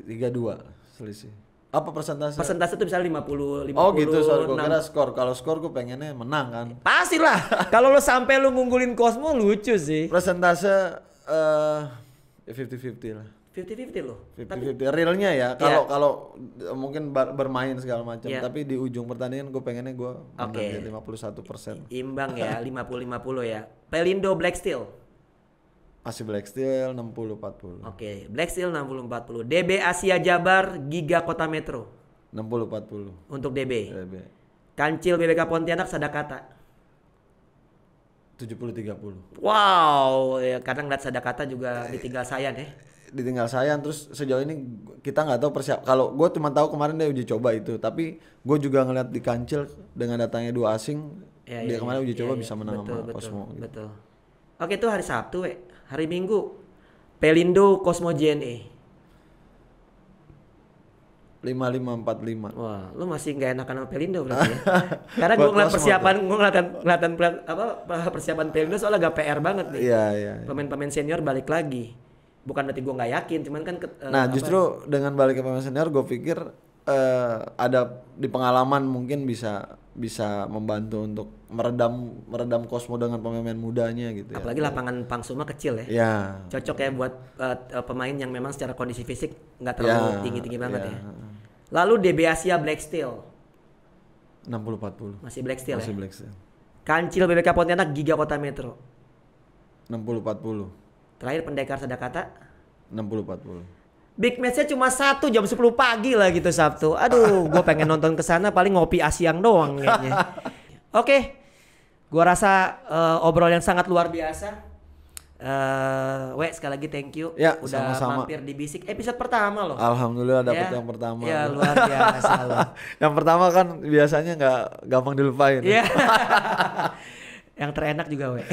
B: tiga dua selisih.
A: Apa persentase?
B: Persentase tuh misalnya 50 50. Oh gitu, soal gue kira skor. Kalau skor gue pengennya menang kan.
A: Pastilah.
B: Kalau lo sampai lo ngunggulin Cosmo lucu sih. Persentase eh uh, ya 50-50 lah. 50-50 lo. 50-50 realnya ya. Iya. Kalau yeah. kalau eh, mungkin bermain segala macam, yeah. tapi di ujung pertandingan gue pengennya gue okay. 51 Imbang ya,
A: 50-50 ya. Pelindo Black Steel.
B: Masih Black Steel 60-40. Oke,
A: okay. Black Steel 60-40. DB Asia Jabar, Giga Kota Metro.
B: 60-40. Untuk
A: DB. DB. Kancil BBK Pontianak Sadakata.
B: 70-30.
A: Wow, ya, kadang lihat Sadakata juga ditinggal saya
B: deh. Ya. Ditinggal saya, terus sejauh ini kita nggak tahu persiap. Kalau gue cuma tahu kemarin dia uji coba itu, tapi gue juga ngeliat di Kancil dengan datangnya dua asing, ya, dia ya, kemarin ya. uji ya, coba ya, bisa menang betul, sama betul, Gitu.
A: Betul. Oke itu hari Sabtu, we. Ya? hari Minggu Pelindo Cosmo JNE
B: 5545. Wah,
A: lu masih nggak enakan sama Pelindo berarti ya. Karena gue ngeliat persiapan gue ngeliatan ngeliatan apa persiapan Pelindo soalnya agak PR banget nih. Iya, iya, iya. Pemain-pemain senior balik lagi. Bukan berarti gue nggak yakin, cuman kan ke, eh, Nah, apa? justru
B: dengan balik ke pemain senior gue pikir uh, ada di pengalaman mungkin bisa bisa membantu untuk meredam meredam kosmo dengan pemain-pemain mudanya gitu. ya. Apalagi lapangan
A: Pangsuma kecil ya. Ya. Cocok ya buat uh, pemain yang memang secara kondisi fisik nggak terlalu ya. tinggi-tinggi ya. banget ya. ya. Lalu DB Asia Black Steel.
B: 60 40. Masih Black Steel ya? Masih ya. Black Steel.
A: Kancil BBK Pontianak Giga Kota Metro.
B: 60 40.
A: Terakhir pendekar sadakata
B: 60 40.
A: Big matchnya cuma satu jam 10 pagi lah gitu Sabtu. Aduh, gue pengen nonton ke sana paling ngopi asiang doang kayaknya. Oke, okay. gue rasa uh, obrolan yang sangat luar biasa. Uh, we sekali lagi thank you ya, udah sama -sama. mampir di bisik episode pertama loh. Alhamdulillah dapet ya, yang pertama. Ya luar biasa loh.
B: yang pertama kan biasanya nggak gampang dilupain. Ya. yang terenak juga we.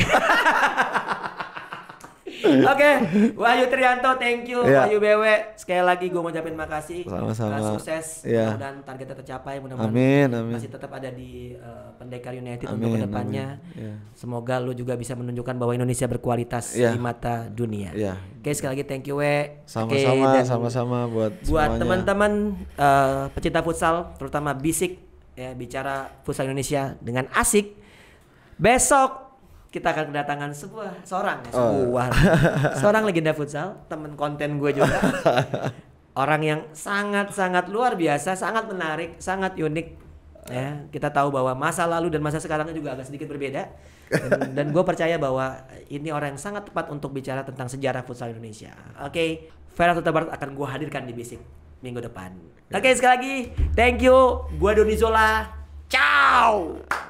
B: Oke, Wahyu
A: Trianto, thank you. Yeah. Wahyu BW, sekali lagi gue mau ucapin makasih. Sama-sama. sukses yeah. Iya. dan targetnya tercapai mudah-mudahan. Amin, amin. Masih tetap ada di uh, Pendekar United amin, untuk kedepannya. Yeah. Semoga lu juga bisa menunjukkan bahwa Indonesia berkualitas yeah. di mata dunia. Yeah. Oke, sekali lagi thank you, We. Sama-sama, okay, sama-sama buat buat teman-teman uh, pecinta futsal, terutama bisik ya bicara futsal Indonesia dengan asik. Besok kita akan kedatangan sebuah seorang ya, oh. sebuah oh. seorang legenda futsal temen konten gue juga orang yang sangat sangat luar biasa sangat menarik sangat unik ya kita tahu bahwa masa lalu dan masa sekarangnya juga agak sedikit berbeda dan, dan gue percaya bahwa ini orang yang sangat tepat untuk bicara tentang sejarah futsal Indonesia oke okay, Vera Barat akan gue hadirkan di bisik minggu depan ya. oke sekali lagi thank you gue Doni Zola ciao